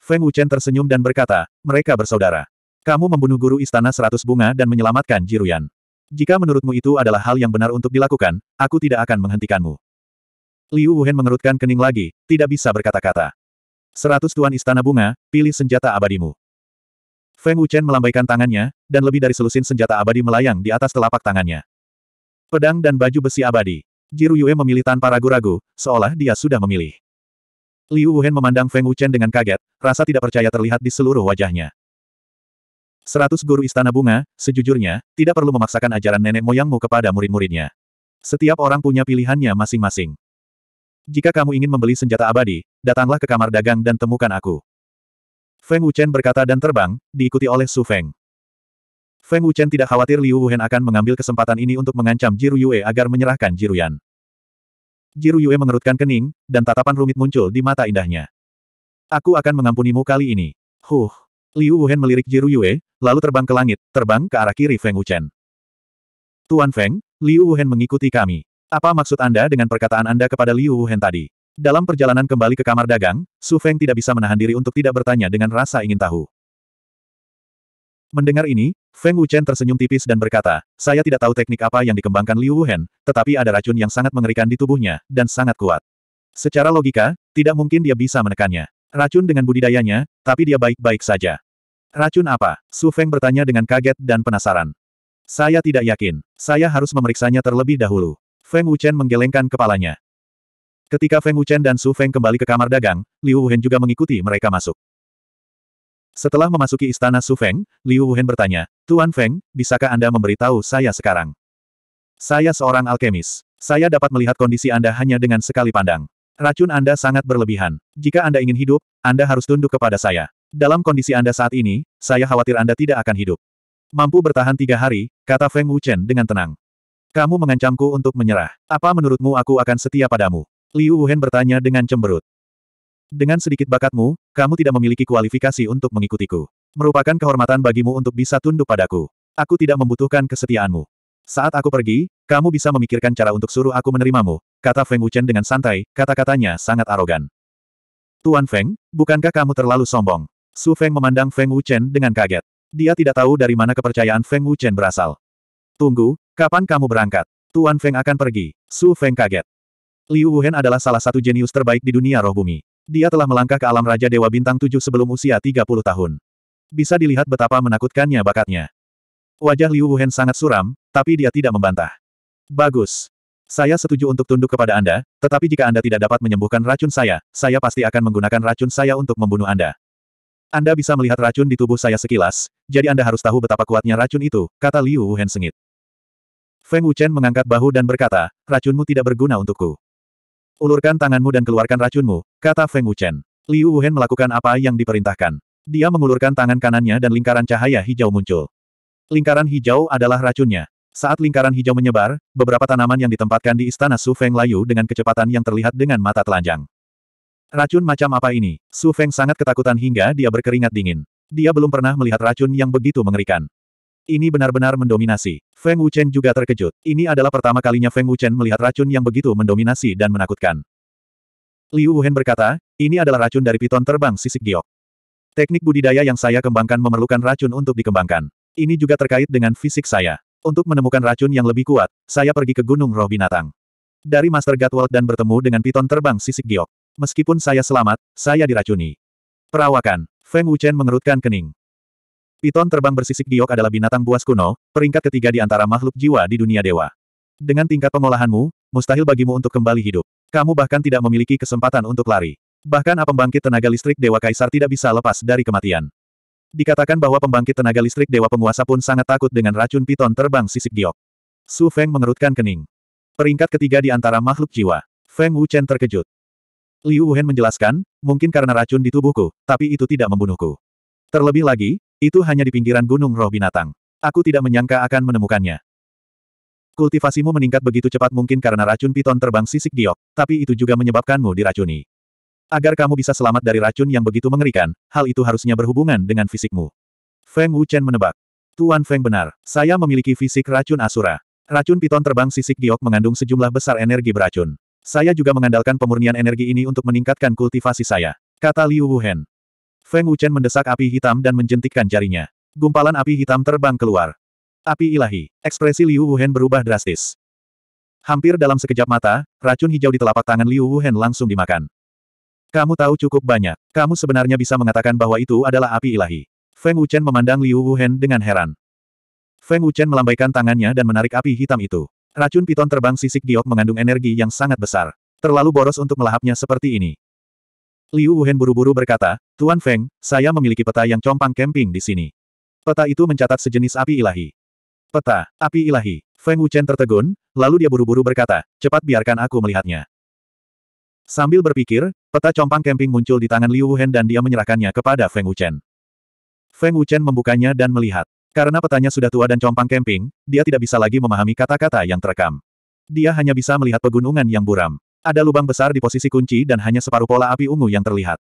Feng Wuchen tersenyum dan berkata, mereka bersaudara. Kamu membunuh guru istana seratus bunga dan menyelamatkan Jiruyan. Jika menurutmu itu adalah hal yang benar untuk dilakukan, aku tidak akan menghentikanmu. Liu Wuhen mengerutkan kening lagi, tidak bisa berkata-kata. Seratus tuan istana bunga, pilih senjata abadimu. Feng Wuchen melambaikan tangannya, dan lebih dari selusin senjata abadi melayang di atas telapak tangannya. Pedang dan baju besi abadi. Jiru Yue memilih tanpa ragu-ragu, seolah dia sudah memilih. Liu Wuhen memandang Feng Wuchen dengan kaget, rasa tidak percaya terlihat di seluruh wajahnya. Seratus guru istana bunga, sejujurnya, tidak perlu memaksakan ajaran nenek moyangmu kepada murid-muridnya. Setiap orang punya pilihannya masing-masing. Jika kamu ingin membeli senjata abadi, datanglah ke kamar dagang dan temukan aku. Feng Wuchen berkata dan terbang, diikuti oleh Su Feng. Feng Wuchen tidak khawatir Liu Wuhan akan mengambil kesempatan ini untuk mengancam Jiru Yue agar menyerahkan Yan. Jiru Yue mengerutkan kening, dan tatapan rumit muncul di mata indahnya. Aku akan mengampunimu kali ini. Huh. Liu Wuhan melirik Jiru Yue, lalu terbang ke langit, terbang ke arah kiri Feng Wuchen. Tuan Feng, Liu Wuhan mengikuti kami. Apa maksud Anda dengan perkataan Anda kepada Liu Wuhan tadi? Dalam perjalanan kembali ke kamar dagang, Su Feng tidak bisa menahan diri untuk tidak bertanya dengan rasa ingin tahu. Mendengar ini, Feng Wuchen tersenyum tipis dan berkata, saya tidak tahu teknik apa yang dikembangkan Liu Wuhen, tetapi ada racun yang sangat mengerikan di tubuhnya, dan sangat kuat. Secara logika, tidak mungkin dia bisa menekannya. Racun dengan budidayanya, tapi dia baik-baik saja. Racun apa? Su Feng bertanya dengan kaget dan penasaran. Saya tidak yakin. Saya harus memeriksanya terlebih dahulu. Feng Wuchen menggelengkan kepalanya. Ketika Feng Wuchen dan Su Feng kembali ke kamar dagang, Liu Wuhen juga mengikuti mereka masuk. Setelah memasuki istana Su Feng, Liu Wuhen bertanya, Tuan Feng, bisakah Anda memberitahu saya sekarang? Saya seorang alkemis. Saya dapat melihat kondisi Anda hanya dengan sekali pandang. Racun Anda sangat berlebihan. Jika Anda ingin hidup, Anda harus tunduk kepada saya. Dalam kondisi Anda saat ini, saya khawatir Anda tidak akan hidup. Mampu bertahan tiga hari, kata Feng Wuchen dengan tenang. Kamu mengancamku untuk menyerah. Apa menurutmu aku akan setia padamu? Liu Wuhan bertanya dengan cemberut. Dengan sedikit bakatmu, kamu tidak memiliki kualifikasi untuk mengikutiku. Merupakan kehormatan bagimu untuk bisa tunduk padaku. Aku tidak membutuhkan kesetiaanmu. Saat aku pergi, kamu bisa memikirkan cara untuk suruh aku menerimamu, kata Feng Wuchen dengan santai, kata-katanya sangat arogan. Tuan Feng, bukankah kamu terlalu sombong? Su Feng memandang Feng Wuchen dengan kaget. Dia tidak tahu dari mana kepercayaan Feng Wuchen berasal. Tunggu, kapan kamu berangkat? Tuan Feng akan pergi. Su Feng kaget. Liu Wuhen adalah salah satu jenius terbaik di dunia roh bumi. Dia telah melangkah ke alam Raja Dewa Bintang 7 sebelum usia 30 tahun. Bisa dilihat betapa menakutkannya bakatnya. Wajah Liu Wuhen sangat suram, tapi dia tidak membantah. Bagus. Saya setuju untuk tunduk kepada Anda, tetapi jika Anda tidak dapat menyembuhkan racun saya, saya pasti akan menggunakan racun saya untuk membunuh Anda. Anda bisa melihat racun di tubuh saya sekilas, jadi Anda harus tahu betapa kuatnya racun itu, kata Liu Wuhen sengit. Feng Wuchen mengangkat bahu dan berkata, racunmu tidak berguna untukku. Ulurkan tanganmu dan keluarkan racunmu, kata Feng Wuchen. Liu Wuhen melakukan apa yang diperintahkan. Dia mengulurkan tangan kanannya dan lingkaran cahaya hijau muncul. Lingkaran hijau adalah racunnya. Saat lingkaran hijau menyebar, beberapa tanaman yang ditempatkan di istana Su Feng layu dengan kecepatan yang terlihat dengan mata telanjang. Racun macam apa ini? Su Feng sangat ketakutan hingga dia berkeringat dingin. Dia belum pernah melihat racun yang begitu mengerikan. Ini benar-benar mendominasi. Feng Wuchen juga terkejut. Ini adalah pertama kalinya Feng Wuchen melihat racun yang begitu mendominasi dan menakutkan. Liu Wuhen berkata, ini adalah racun dari piton terbang sisik giok. Teknik budidaya yang saya kembangkan memerlukan racun untuk dikembangkan. Ini juga terkait dengan fisik saya. Untuk menemukan racun yang lebih kuat, saya pergi ke Gunung Roh Binatang. Dari Master Gatwald dan bertemu dengan piton terbang sisik giok. Meskipun saya selamat, saya diracuni. Perawakan. Feng Wuchen mengerutkan kening. Piton terbang bersisik giok adalah binatang buas kuno, peringkat ketiga di antara makhluk jiwa di dunia dewa. Dengan tingkat pengolahanmu, mustahil bagimu untuk kembali hidup. Kamu bahkan tidak memiliki kesempatan untuk lari. Bahkan apa pembangkit tenaga listrik Dewa Kaisar tidak bisa lepas dari kematian. Dikatakan bahwa pembangkit tenaga listrik Dewa Penguasa pun sangat takut dengan racun piton terbang sisik giok. Su Feng mengerutkan kening. Peringkat ketiga di antara makhluk jiwa. Feng Wuchen terkejut. Liu Wuhen menjelaskan, mungkin karena racun di tubuhku, tapi itu tidak membunuhku. Terlebih lagi, itu hanya di pinggiran gunung roh binatang. Aku tidak menyangka akan menemukannya. Kultivasimu meningkat begitu cepat mungkin karena racun piton terbang sisik giok, tapi itu juga menyebabkanmu diracuni. Agar kamu bisa selamat dari racun yang begitu mengerikan, hal itu harusnya berhubungan dengan fisikmu. Feng Wuchen menebak. Tuan Feng benar, saya memiliki fisik racun asura. Racun piton terbang sisik giok mengandung sejumlah besar energi beracun. Saya juga mengandalkan pemurnian energi ini untuk meningkatkan kultivasi saya, kata Liu Wuhen. Feng Wuchen mendesak api hitam dan menjentikkan jarinya. Gumpalan api hitam terbang keluar. Api ilahi. Ekspresi Liu Wuhen berubah drastis. Hampir dalam sekejap mata, racun hijau di telapak tangan Liu Wuhen langsung dimakan. Kamu tahu cukup banyak. Kamu sebenarnya bisa mengatakan bahwa itu adalah api ilahi. Feng Wuchen memandang Liu Wuhen dengan heran. Feng Wuchen melambaikan tangannya dan menarik api hitam itu. Racun piton terbang sisik diok mengandung energi yang sangat besar. Terlalu boros untuk melahapnya seperti ini. Liu Wuhan buru-buru berkata, Tuan Feng, saya memiliki peta yang compang camping di sini. Peta itu mencatat sejenis api ilahi. Peta, api ilahi. Feng Wuchen tertegun, lalu dia buru-buru berkata, cepat biarkan aku melihatnya. Sambil berpikir, peta compang camping muncul di tangan Liu Wuhan dan dia menyerahkannya kepada Feng Wuchen. Feng Wuchen membukanya dan melihat. Karena petanya sudah tua dan compang camping, dia tidak bisa lagi memahami kata-kata yang terekam. Dia hanya bisa melihat pegunungan yang buram. Ada lubang besar di posisi kunci dan hanya separuh pola api ungu yang terlihat.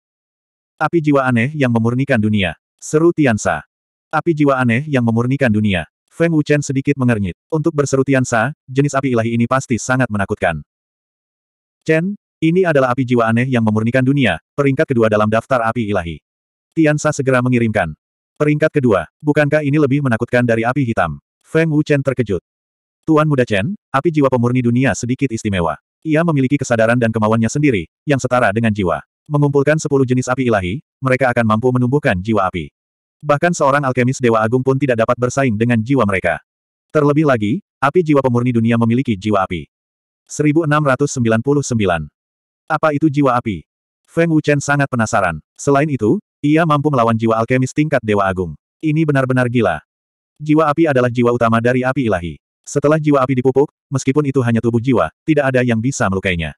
Api jiwa aneh yang memurnikan dunia. Seru Tiansa. Api jiwa aneh yang memurnikan dunia. Feng Wuchen sedikit mengernyit. Untuk berseru Tiansa, jenis api ilahi ini pasti sangat menakutkan. Chen, ini adalah api jiwa aneh yang memurnikan dunia, peringkat kedua dalam daftar api ilahi. Tiansa segera mengirimkan. Peringkat kedua, bukankah ini lebih menakutkan dari api hitam? Feng Wuchen terkejut. Tuan muda Chen, api jiwa pemurni dunia sedikit istimewa. Ia memiliki kesadaran dan kemauannya sendiri, yang setara dengan jiwa. Mengumpulkan sepuluh jenis api ilahi, mereka akan mampu menumbuhkan jiwa api. Bahkan seorang alkemis Dewa Agung pun tidak dapat bersaing dengan jiwa mereka. Terlebih lagi, api jiwa pemurni dunia memiliki jiwa api. 1699. Apa itu jiwa api? Feng Wuchen sangat penasaran. Selain itu, ia mampu melawan jiwa alkemis tingkat Dewa Agung. Ini benar-benar gila. Jiwa api adalah jiwa utama dari api ilahi. Setelah jiwa api dipupuk, meskipun itu hanya tubuh jiwa, tidak ada yang bisa melukainya.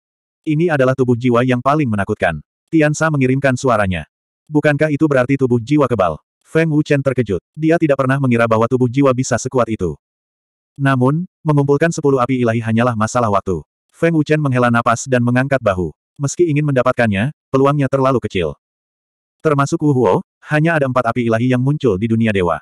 Ini adalah tubuh jiwa yang paling menakutkan. Tiansa mengirimkan suaranya. Bukankah itu berarti tubuh jiwa kebal? Feng Wuchen terkejut. Dia tidak pernah mengira bahwa tubuh jiwa bisa sekuat itu. Namun, mengumpulkan sepuluh api ilahi hanyalah masalah waktu. Feng Wuchen menghela napas dan mengangkat bahu. Meski ingin mendapatkannya, peluangnya terlalu kecil. Termasuk Wu Huo, hanya ada empat api ilahi yang muncul di dunia dewa.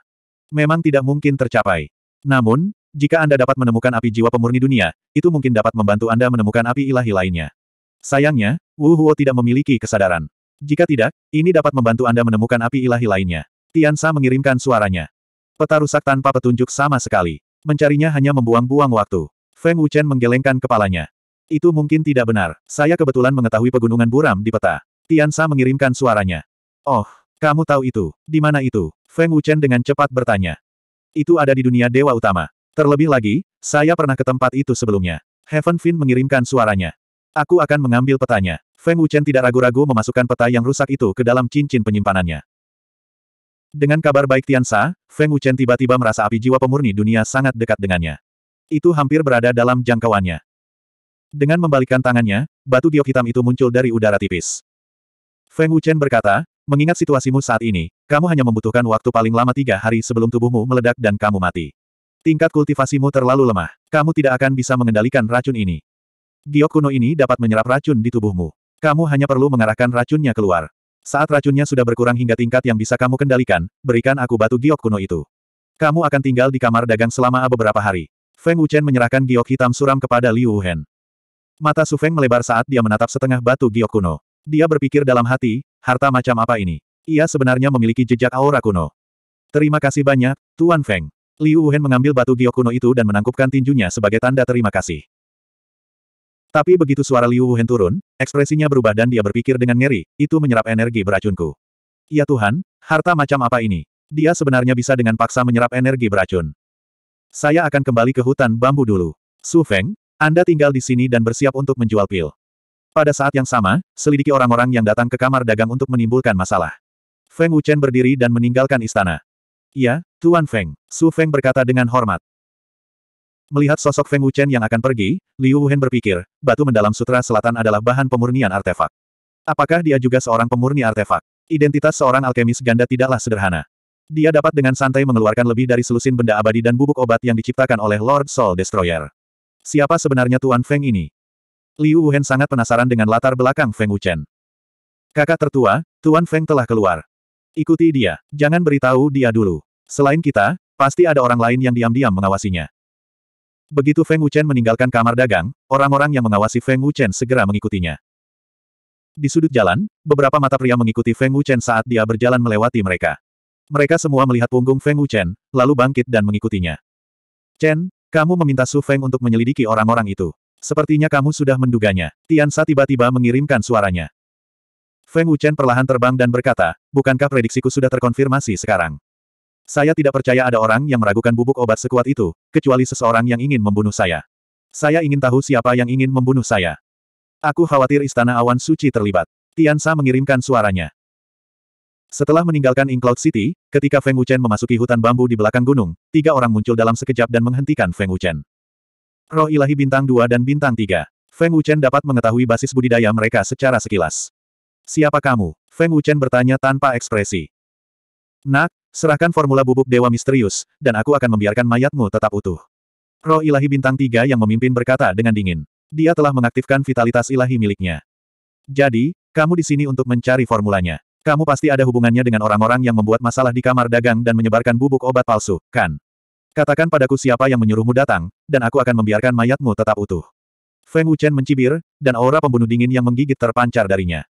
Memang tidak mungkin tercapai. Namun, jika Anda dapat menemukan api jiwa pemurni dunia, itu mungkin dapat membantu Anda menemukan api ilahi lainnya. Sayangnya, Wu Huo tidak memiliki kesadaran. Jika tidak, ini dapat membantu Anda menemukan api ilahi lainnya. Tian Sa mengirimkan suaranya. Peta rusak tanpa petunjuk sama sekali. Mencarinya hanya membuang-buang waktu. Feng Wuchen menggelengkan kepalanya. Itu mungkin tidak benar. Saya kebetulan mengetahui pegunungan buram di peta. Tian Sa mengirimkan suaranya. Oh, kamu tahu itu. Di mana itu? Feng Wuchen dengan cepat bertanya. Itu ada di dunia dewa utama. Terlebih lagi, saya pernah ke tempat itu sebelumnya. Heaven Fin mengirimkan suaranya. Aku akan mengambil petanya. Feng Wuchen tidak ragu-ragu memasukkan peta yang rusak itu ke dalam cincin penyimpanannya. Dengan kabar baik Tian Tiansa, Feng Wuchen tiba-tiba merasa api jiwa pemurni dunia sangat dekat dengannya. Itu hampir berada dalam jangkauannya. Dengan membalikkan tangannya, batu giok hitam itu muncul dari udara tipis. Feng Wuchen berkata, mengingat situasimu saat ini, kamu hanya membutuhkan waktu paling lama tiga hari sebelum tubuhmu meledak dan kamu mati. Tingkat kultivasimu terlalu lemah. Kamu tidak akan bisa mengendalikan racun ini. Giok kuno ini dapat menyerap racun di tubuhmu. Kamu hanya perlu mengarahkan racunnya keluar. Saat racunnya sudah berkurang hingga tingkat yang bisa kamu kendalikan, berikan aku batu giok kuno itu. Kamu akan tinggal di kamar dagang selama beberapa hari. Feng Wuchen menyerahkan giok hitam suram kepada Liu Wuhen. Mata Su Feng melebar saat dia menatap setengah batu giok kuno. Dia berpikir dalam hati, harta macam apa ini? Ia sebenarnya memiliki jejak aura kuno. Terima kasih banyak, Tuan Feng. Liu Wuhan mengambil batu giok kuno itu dan menangkupkan tinjunya sebagai tanda terima kasih. Tapi begitu suara Liu Wuhan turun, ekspresinya berubah dan dia berpikir dengan ngeri, itu menyerap energi beracunku. Ya Tuhan, harta macam apa ini? Dia sebenarnya bisa dengan paksa menyerap energi beracun. Saya akan kembali ke hutan bambu dulu. Su Feng, Anda tinggal di sini dan bersiap untuk menjual pil. Pada saat yang sama, selidiki orang-orang yang datang ke kamar dagang untuk menimbulkan masalah. Feng Wuchen berdiri dan meninggalkan istana. Iya, Tuan Feng, Su Feng berkata dengan hormat. Melihat sosok Feng Wuchen yang akan pergi, Liu Wuhen berpikir, batu mendalam sutra selatan adalah bahan pemurnian artefak. Apakah dia juga seorang pemurni artefak? Identitas seorang alkemis ganda tidaklah sederhana. Dia dapat dengan santai mengeluarkan lebih dari selusin benda abadi dan bubuk obat yang diciptakan oleh Lord Soul Destroyer. Siapa sebenarnya Tuan Feng ini? Liu Wuhen sangat penasaran dengan latar belakang Feng Wuchen. Kakak tertua, Tuan Feng telah keluar. Ikuti dia, jangan beritahu dia dulu. Selain kita, pasti ada orang lain yang diam-diam mengawasinya. Begitu Feng Wuchen meninggalkan kamar dagang, orang-orang yang mengawasi Feng Wuchen segera mengikutinya. Di sudut jalan, beberapa mata pria mengikuti Feng Wuchen saat dia berjalan melewati mereka. Mereka semua melihat punggung Feng Wuchen, lalu bangkit dan mengikutinya. Chen, kamu meminta Su Feng untuk menyelidiki orang-orang itu. Sepertinya kamu sudah menduganya. Tian Sa tiba-tiba mengirimkan suaranya. Feng Wuchen perlahan terbang dan berkata, bukankah prediksiku sudah terkonfirmasi sekarang? Saya tidak percaya ada orang yang meragukan bubuk obat sekuat itu, kecuali seseorang yang ingin membunuh saya. Saya ingin tahu siapa yang ingin membunuh saya. Aku khawatir istana awan suci terlibat. Tian Sa mengirimkan suaranya. Setelah meninggalkan Cloud City, ketika Feng Wuchen memasuki hutan bambu di belakang gunung, tiga orang muncul dalam sekejap dan menghentikan Feng Wuchen. Roh ilahi bintang dua dan bintang tiga. Feng Wuchen dapat mengetahui basis budidaya mereka secara sekilas. Siapa kamu? Feng Wuchen bertanya tanpa ekspresi. Nak, Serahkan formula bubuk dewa misterius, dan aku akan membiarkan mayatmu tetap utuh. Roh ilahi bintang tiga yang memimpin berkata dengan dingin. Dia telah mengaktifkan vitalitas ilahi miliknya. Jadi, kamu di sini untuk mencari formulanya. Kamu pasti ada hubungannya dengan orang-orang yang membuat masalah di kamar dagang dan menyebarkan bubuk obat palsu, kan? Katakan padaku siapa yang menyuruhmu datang, dan aku akan membiarkan mayatmu tetap utuh. Feng Wuchen mencibir, dan aura pembunuh dingin yang menggigit terpancar darinya.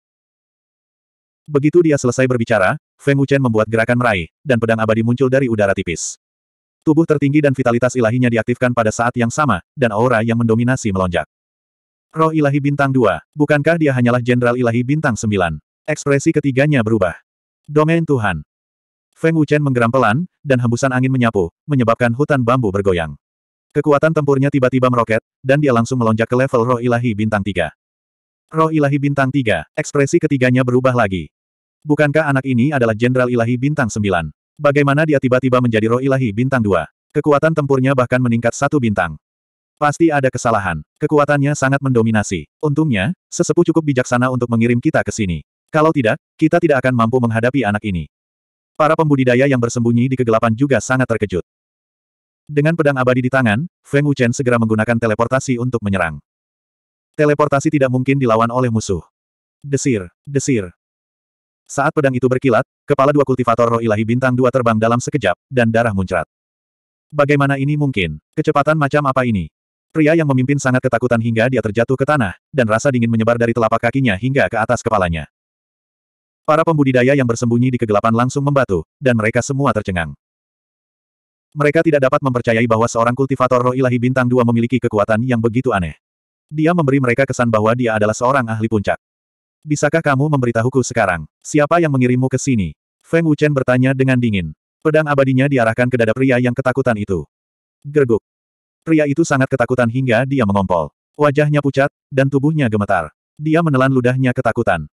Begitu dia selesai berbicara, Feng Wuchen membuat gerakan meraih, dan pedang abadi muncul dari udara tipis. Tubuh tertinggi dan vitalitas ilahinya diaktifkan pada saat yang sama, dan aura yang mendominasi melonjak. Roh ilahi bintang 2, bukankah dia hanyalah jenderal ilahi bintang 9? Ekspresi ketiganya berubah. Domain Tuhan. Feng Wuchen menggeram pelan, dan hembusan angin menyapu, menyebabkan hutan bambu bergoyang. Kekuatan tempurnya tiba-tiba meroket, dan dia langsung melonjak ke level roh ilahi bintang 3. Roh ilahi bintang 3, ekspresi ketiganya berubah lagi, Bukankah anak ini adalah Jenderal Ilahi Bintang 9? Bagaimana dia tiba-tiba menjadi roh ilahi bintang 2? Kekuatan tempurnya bahkan meningkat satu bintang. Pasti ada kesalahan. Kekuatannya sangat mendominasi. Untungnya, sesepuh cukup bijaksana untuk mengirim kita ke sini. Kalau tidak, kita tidak akan mampu menghadapi anak ini. Para pembudidaya yang bersembunyi di kegelapan juga sangat terkejut. Dengan pedang abadi di tangan, Feng Wuchen segera menggunakan teleportasi untuk menyerang. Teleportasi tidak mungkin dilawan oleh musuh. Desir, desir, saat pedang itu berkilat, kepala dua kultivator roh ilahi bintang dua terbang dalam sekejap, dan darah muncrat. Bagaimana ini mungkin? Kecepatan macam apa ini? Pria yang memimpin sangat ketakutan hingga dia terjatuh ke tanah, dan rasa dingin menyebar dari telapak kakinya hingga ke atas kepalanya. Para pembudidaya yang bersembunyi di kegelapan langsung membatu, dan mereka semua tercengang. Mereka tidak dapat mempercayai bahwa seorang kultivator roh ilahi bintang dua memiliki kekuatan yang begitu aneh. Dia memberi mereka kesan bahwa dia adalah seorang ahli puncak. Bisakah kamu memberitahuku sekarang? Siapa yang mengirimmu ke sini? Feng Wuchen bertanya dengan dingin. Pedang abadinya diarahkan ke dada pria yang ketakutan itu. Gerguk. Pria itu sangat ketakutan hingga dia mengompol. Wajahnya pucat, dan tubuhnya gemetar. Dia menelan ludahnya ketakutan.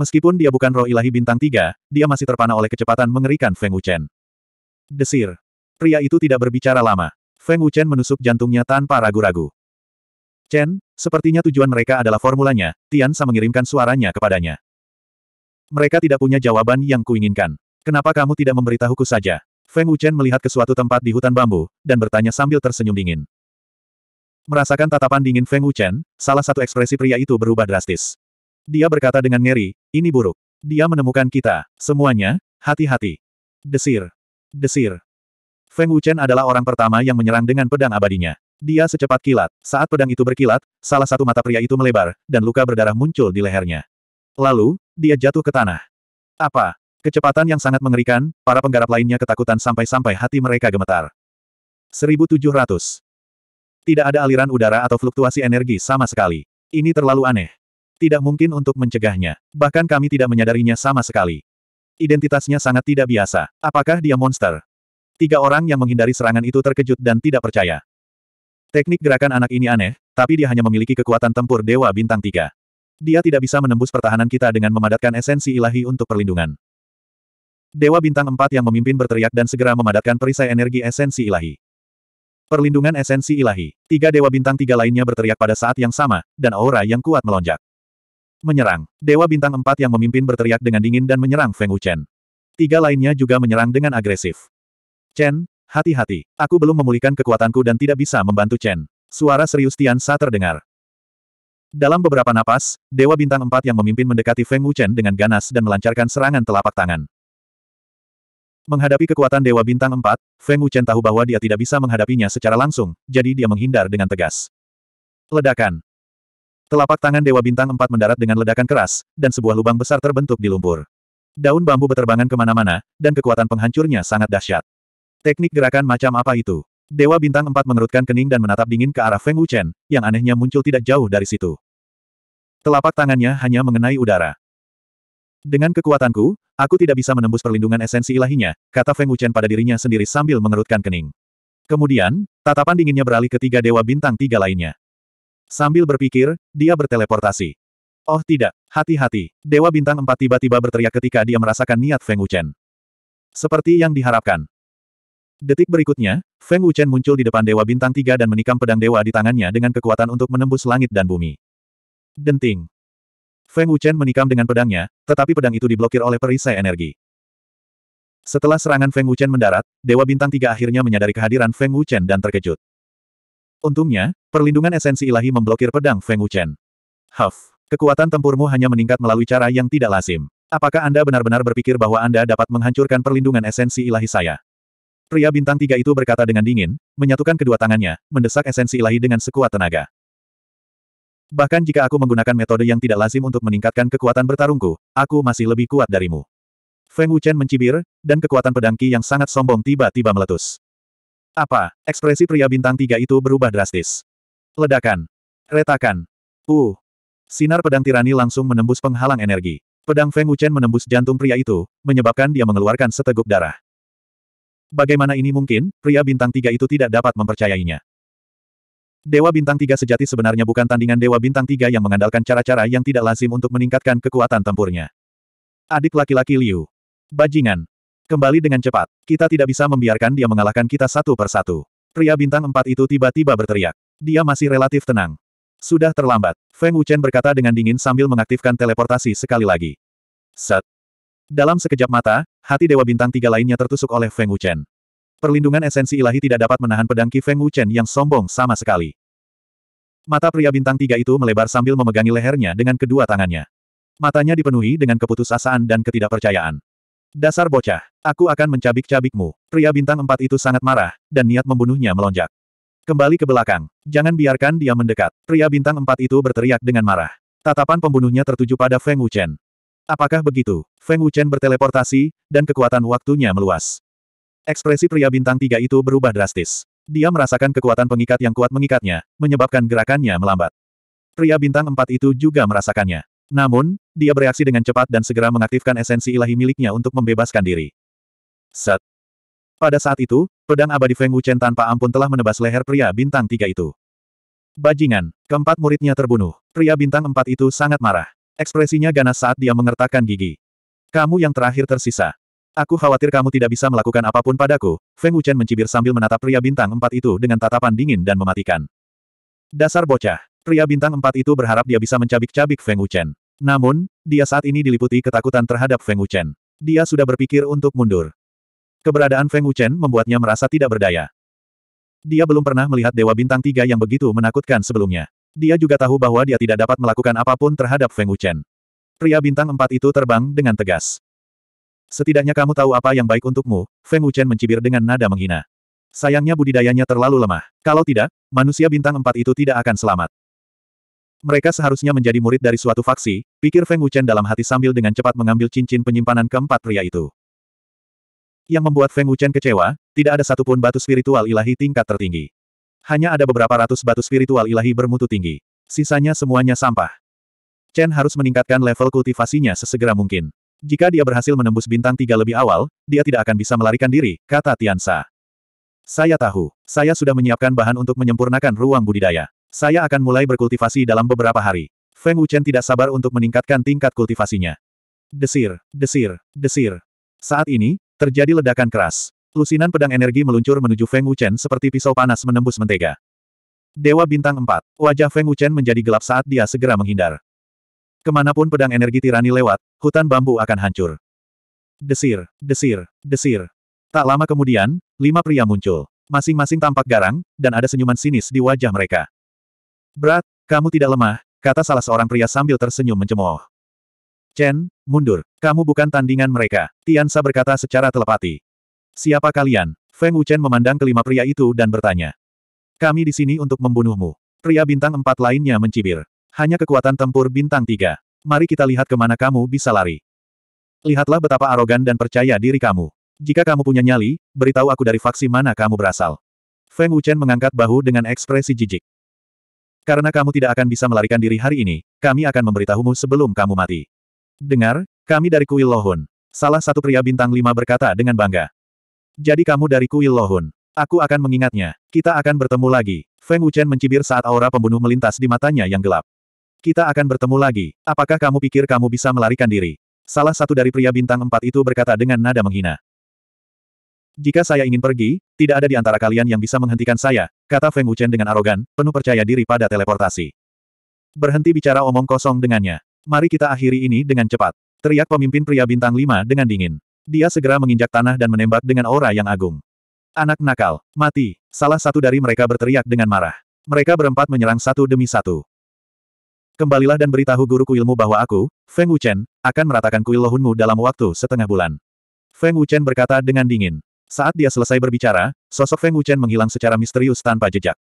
Meskipun dia bukan roh ilahi bintang tiga, dia masih terpana oleh kecepatan mengerikan Feng Wuchen. Desir. Pria itu tidak berbicara lama. Feng Wuchen menusuk jantungnya tanpa ragu-ragu. Chen, sepertinya tujuan mereka adalah formulanya, Tian Tiansa mengirimkan suaranya kepadanya. Mereka tidak punya jawaban yang kuinginkan. Kenapa kamu tidak memberitahuku saja? Feng Wuchen melihat ke suatu tempat di hutan bambu, dan bertanya sambil tersenyum dingin. Merasakan tatapan dingin Feng Wuchen, salah satu ekspresi pria itu berubah drastis. Dia berkata dengan ngeri, ini buruk. Dia menemukan kita, semuanya, hati-hati. Desir. Desir. Feng Wuchen adalah orang pertama yang menyerang dengan pedang abadinya. Dia secepat kilat. Saat pedang itu berkilat, salah satu mata pria itu melebar, dan luka berdarah muncul di lehernya. Lalu, dia jatuh ke tanah. Apa? Kecepatan yang sangat mengerikan, para penggarap lainnya ketakutan sampai-sampai hati mereka gemetar. 1700. Tidak ada aliran udara atau fluktuasi energi sama sekali. Ini terlalu aneh. Tidak mungkin untuk mencegahnya. Bahkan kami tidak menyadarinya sama sekali. Identitasnya sangat tidak biasa. Apakah dia monster? Tiga orang yang menghindari serangan itu terkejut dan tidak percaya. Teknik gerakan anak ini aneh, tapi dia hanya memiliki kekuatan tempur Dewa Bintang 3. Dia tidak bisa menembus pertahanan kita dengan memadatkan esensi ilahi untuk perlindungan. Dewa Bintang 4 yang memimpin berteriak dan segera memadatkan perisai energi esensi ilahi. Perlindungan esensi ilahi. Tiga Dewa Bintang 3 lainnya berteriak pada saat yang sama, dan aura yang kuat melonjak. Menyerang. Dewa Bintang 4 yang memimpin berteriak dengan dingin dan menyerang Feng Wuchen. Tiga lainnya juga menyerang dengan agresif. Chen, Hati-hati, aku belum memulihkan kekuatanku dan tidak bisa membantu Chen. Suara serius Tian Sa terdengar. Dalam beberapa napas, Dewa Bintang Empat yang memimpin mendekati Feng Wuchen dengan ganas dan melancarkan serangan telapak tangan. Menghadapi kekuatan Dewa Bintang Empat, Feng Wuchen tahu bahwa dia tidak bisa menghadapinya secara langsung, jadi dia menghindar dengan tegas. Ledakan. Telapak tangan Dewa Bintang Empat mendarat dengan ledakan keras, dan sebuah lubang besar terbentuk di lumpur. Daun bambu beterbangan kemana-mana, dan kekuatan penghancurnya sangat dahsyat. Teknik gerakan macam apa itu? Dewa Bintang Empat mengerutkan kening dan menatap dingin ke arah Feng Wuchen, yang anehnya muncul tidak jauh dari situ. Telapak tangannya hanya mengenai udara. Dengan kekuatanku, aku tidak bisa menembus perlindungan esensi ilahinya, kata Feng Wuchen pada dirinya sendiri sambil mengerutkan kening. Kemudian, tatapan dinginnya beralih ke tiga dewa bintang tiga lainnya. Sambil berpikir, dia berteleportasi. Oh tidak, hati-hati. Dewa Bintang Empat tiba-tiba berteriak ketika dia merasakan niat Feng Wuchen. Seperti yang diharapkan, Detik berikutnya, Feng Wuchen muncul di depan Dewa Bintang Tiga dan menikam pedang Dewa di tangannya dengan kekuatan untuk menembus langit dan bumi. Denting. Feng Wuchen menikam dengan pedangnya, tetapi pedang itu diblokir oleh perisai energi. Setelah serangan Feng Wuchen mendarat, Dewa Bintang Tiga akhirnya menyadari kehadiran Feng Wuchen dan terkejut. Untungnya, perlindungan esensi ilahi memblokir pedang Feng Wuchen. Huff, kekuatan tempurmu hanya meningkat melalui cara yang tidak lazim. Apakah Anda benar-benar berpikir bahwa Anda dapat menghancurkan perlindungan esensi ilahi saya? Pria bintang tiga itu berkata dengan dingin, menyatukan kedua tangannya, mendesak esensi ilahi dengan sekuat tenaga. Bahkan jika aku menggunakan metode yang tidak lazim untuk meningkatkan kekuatan bertarungku, aku masih lebih kuat darimu. Feng Wuchen mencibir, dan kekuatan pedangki yang sangat sombong tiba-tiba meletus. Apa? Ekspresi pria bintang tiga itu berubah drastis. Ledakan. Retakan. Uh. Sinar pedang tirani langsung menembus penghalang energi. Pedang Feng Wuchen menembus jantung pria itu, menyebabkan dia mengeluarkan seteguk darah. Bagaimana ini mungkin, pria bintang tiga itu tidak dapat mempercayainya. Dewa bintang tiga sejati sebenarnya bukan tandingan dewa bintang tiga yang mengandalkan cara-cara yang tidak lazim untuk meningkatkan kekuatan tempurnya. Adik laki-laki Liu. Bajingan. Kembali dengan cepat. Kita tidak bisa membiarkan dia mengalahkan kita satu persatu. Pria bintang empat itu tiba-tiba berteriak. Dia masih relatif tenang. Sudah terlambat. Feng Wuchen berkata dengan dingin sambil mengaktifkan teleportasi sekali lagi. Set. Dalam sekejap mata, hati Dewa Bintang Tiga lainnya tertusuk oleh Feng Wuchen. Perlindungan esensi ilahi tidak dapat menahan pedang Ki Feng Wuchen yang sombong sama sekali. Mata pria bintang tiga itu melebar sambil memegangi lehernya dengan kedua tangannya. Matanya dipenuhi dengan keputusasaan dan ketidakpercayaan. Dasar bocah, aku akan mencabik-cabikmu. Pria bintang empat itu sangat marah, dan niat membunuhnya melonjak. Kembali ke belakang, jangan biarkan dia mendekat. Pria bintang empat itu berteriak dengan marah. Tatapan pembunuhnya tertuju pada Feng Wuchen. Apakah begitu? Feng Wuchen berteleportasi, dan kekuatan waktunya meluas. Ekspresi pria bintang tiga itu berubah drastis. Dia merasakan kekuatan pengikat yang kuat mengikatnya, menyebabkan gerakannya melambat. Pria bintang empat itu juga merasakannya. Namun, dia bereaksi dengan cepat dan segera mengaktifkan esensi ilahi miliknya untuk membebaskan diri. Set. Pada saat itu, pedang abadi Feng Wuchen tanpa ampun telah menebas leher pria bintang tiga itu. Bajingan, keempat muridnya terbunuh. Pria bintang empat itu sangat marah. Ekspresinya ganas saat dia mengertakkan gigi. Kamu yang terakhir tersisa. Aku khawatir kamu tidak bisa melakukan apapun padaku, Feng Wuchen mencibir sambil menatap pria bintang empat itu dengan tatapan dingin dan mematikan. Dasar bocah, pria bintang empat itu berharap dia bisa mencabik-cabik Feng Wuchen. Namun, dia saat ini diliputi ketakutan terhadap Feng Wuchen. Dia sudah berpikir untuk mundur. Keberadaan Feng Wuchen membuatnya merasa tidak berdaya. Dia belum pernah melihat Dewa Bintang Tiga yang begitu menakutkan sebelumnya. Dia juga tahu bahwa dia tidak dapat melakukan apapun terhadap Feng Wuchen. Pria bintang empat itu terbang dengan tegas. Setidaknya kamu tahu apa yang baik untukmu, Feng Wuchen mencibir dengan nada menghina. Sayangnya budidayanya terlalu lemah. Kalau tidak, manusia bintang empat itu tidak akan selamat. Mereka seharusnya menjadi murid dari suatu faksi, pikir Feng Wuchen dalam hati sambil dengan cepat mengambil cincin penyimpanan keempat pria itu. Yang membuat Feng Wuchen kecewa, tidak ada satupun batu spiritual ilahi tingkat tertinggi. Hanya ada beberapa ratus batu spiritual ilahi bermutu tinggi. Sisanya semuanya sampah. Chen harus meningkatkan level kultivasinya sesegera mungkin. Jika dia berhasil menembus bintang tiga lebih awal, dia tidak akan bisa melarikan diri, kata Tiansa. Saya tahu. Saya sudah menyiapkan bahan untuk menyempurnakan ruang budidaya. Saya akan mulai berkultivasi dalam beberapa hari. Feng Wuchen tidak sabar untuk meningkatkan tingkat kultivasinya. Desir, desir, desir. Saat ini, terjadi ledakan keras. Lusinan pedang energi meluncur menuju Feng Wuchen seperti pisau panas menembus mentega. Dewa Bintang 4. Wajah Feng Wuchen menjadi gelap saat dia segera menghindar. Kemanapun pedang energi tirani lewat, hutan bambu akan hancur. Desir, desir, desir. Tak lama kemudian, lima pria muncul. Masing-masing tampak garang, dan ada senyuman sinis di wajah mereka. Berat, kamu tidak lemah, kata salah seorang pria sambil tersenyum mencemooh. Chen, mundur. Kamu bukan tandingan mereka, Tian Tiansa berkata secara telepati. Siapa kalian? Feng Wuchen memandang kelima pria itu dan bertanya. Kami di sini untuk membunuhmu. Pria bintang empat lainnya mencibir. Hanya kekuatan tempur bintang tiga. Mari kita lihat kemana kamu bisa lari. Lihatlah betapa arogan dan percaya diri kamu. Jika kamu punya nyali, beritahu aku dari faksi mana kamu berasal. Feng Wuchen mengangkat bahu dengan ekspresi jijik. Karena kamu tidak akan bisa melarikan diri hari ini, kami akan memberitahumu sebelum kamu mati. Dengar, kami dari kuil Lohun. Salah satu pria bintang lima berkata dengan bangga. Jadi kamu dari kuil Lohun. Aku akan mengingatnya. Kita akan bertemu lagi. Feng Wuchen mencibir saat aura pembunuh melintas di matanya yang gelap. Kita akan bertemu lagi. Apakah kamu pikir kamu bisa melarikan diri? Salah satu dari pria bintang empat itu berkata dengan nada menghina. Jika saya ingin pergi, tidak ada di antara kalian yang bisa menghentikan saya, kata Feng Wuchen dengan arogan, penuh percaya diri pada teleportasi. Berhenti bicara omong kosong dengannya. Mari kita akhiri ini dengan cepat. Teriak pemimpin pria bintang lima dengan dingin. Dia segera menginjak tanah dan menembak dengan aura yang agung. Anak nakal, mati. Salah satu dari mereka berteriak dengan marah. Mereka berempat menyerang satu demi satu. Kembalilah dan beritahu guru kuilmu bahwa aku, Feng Wuchen, akan meratakan kuil lohunmu dalam waktu setengah bulan. Feng Wuchen berkata dengan dingin. Saat dia selesai berbicara, sosok Feng Wuchen menghilang secara misterius tanpa jejak.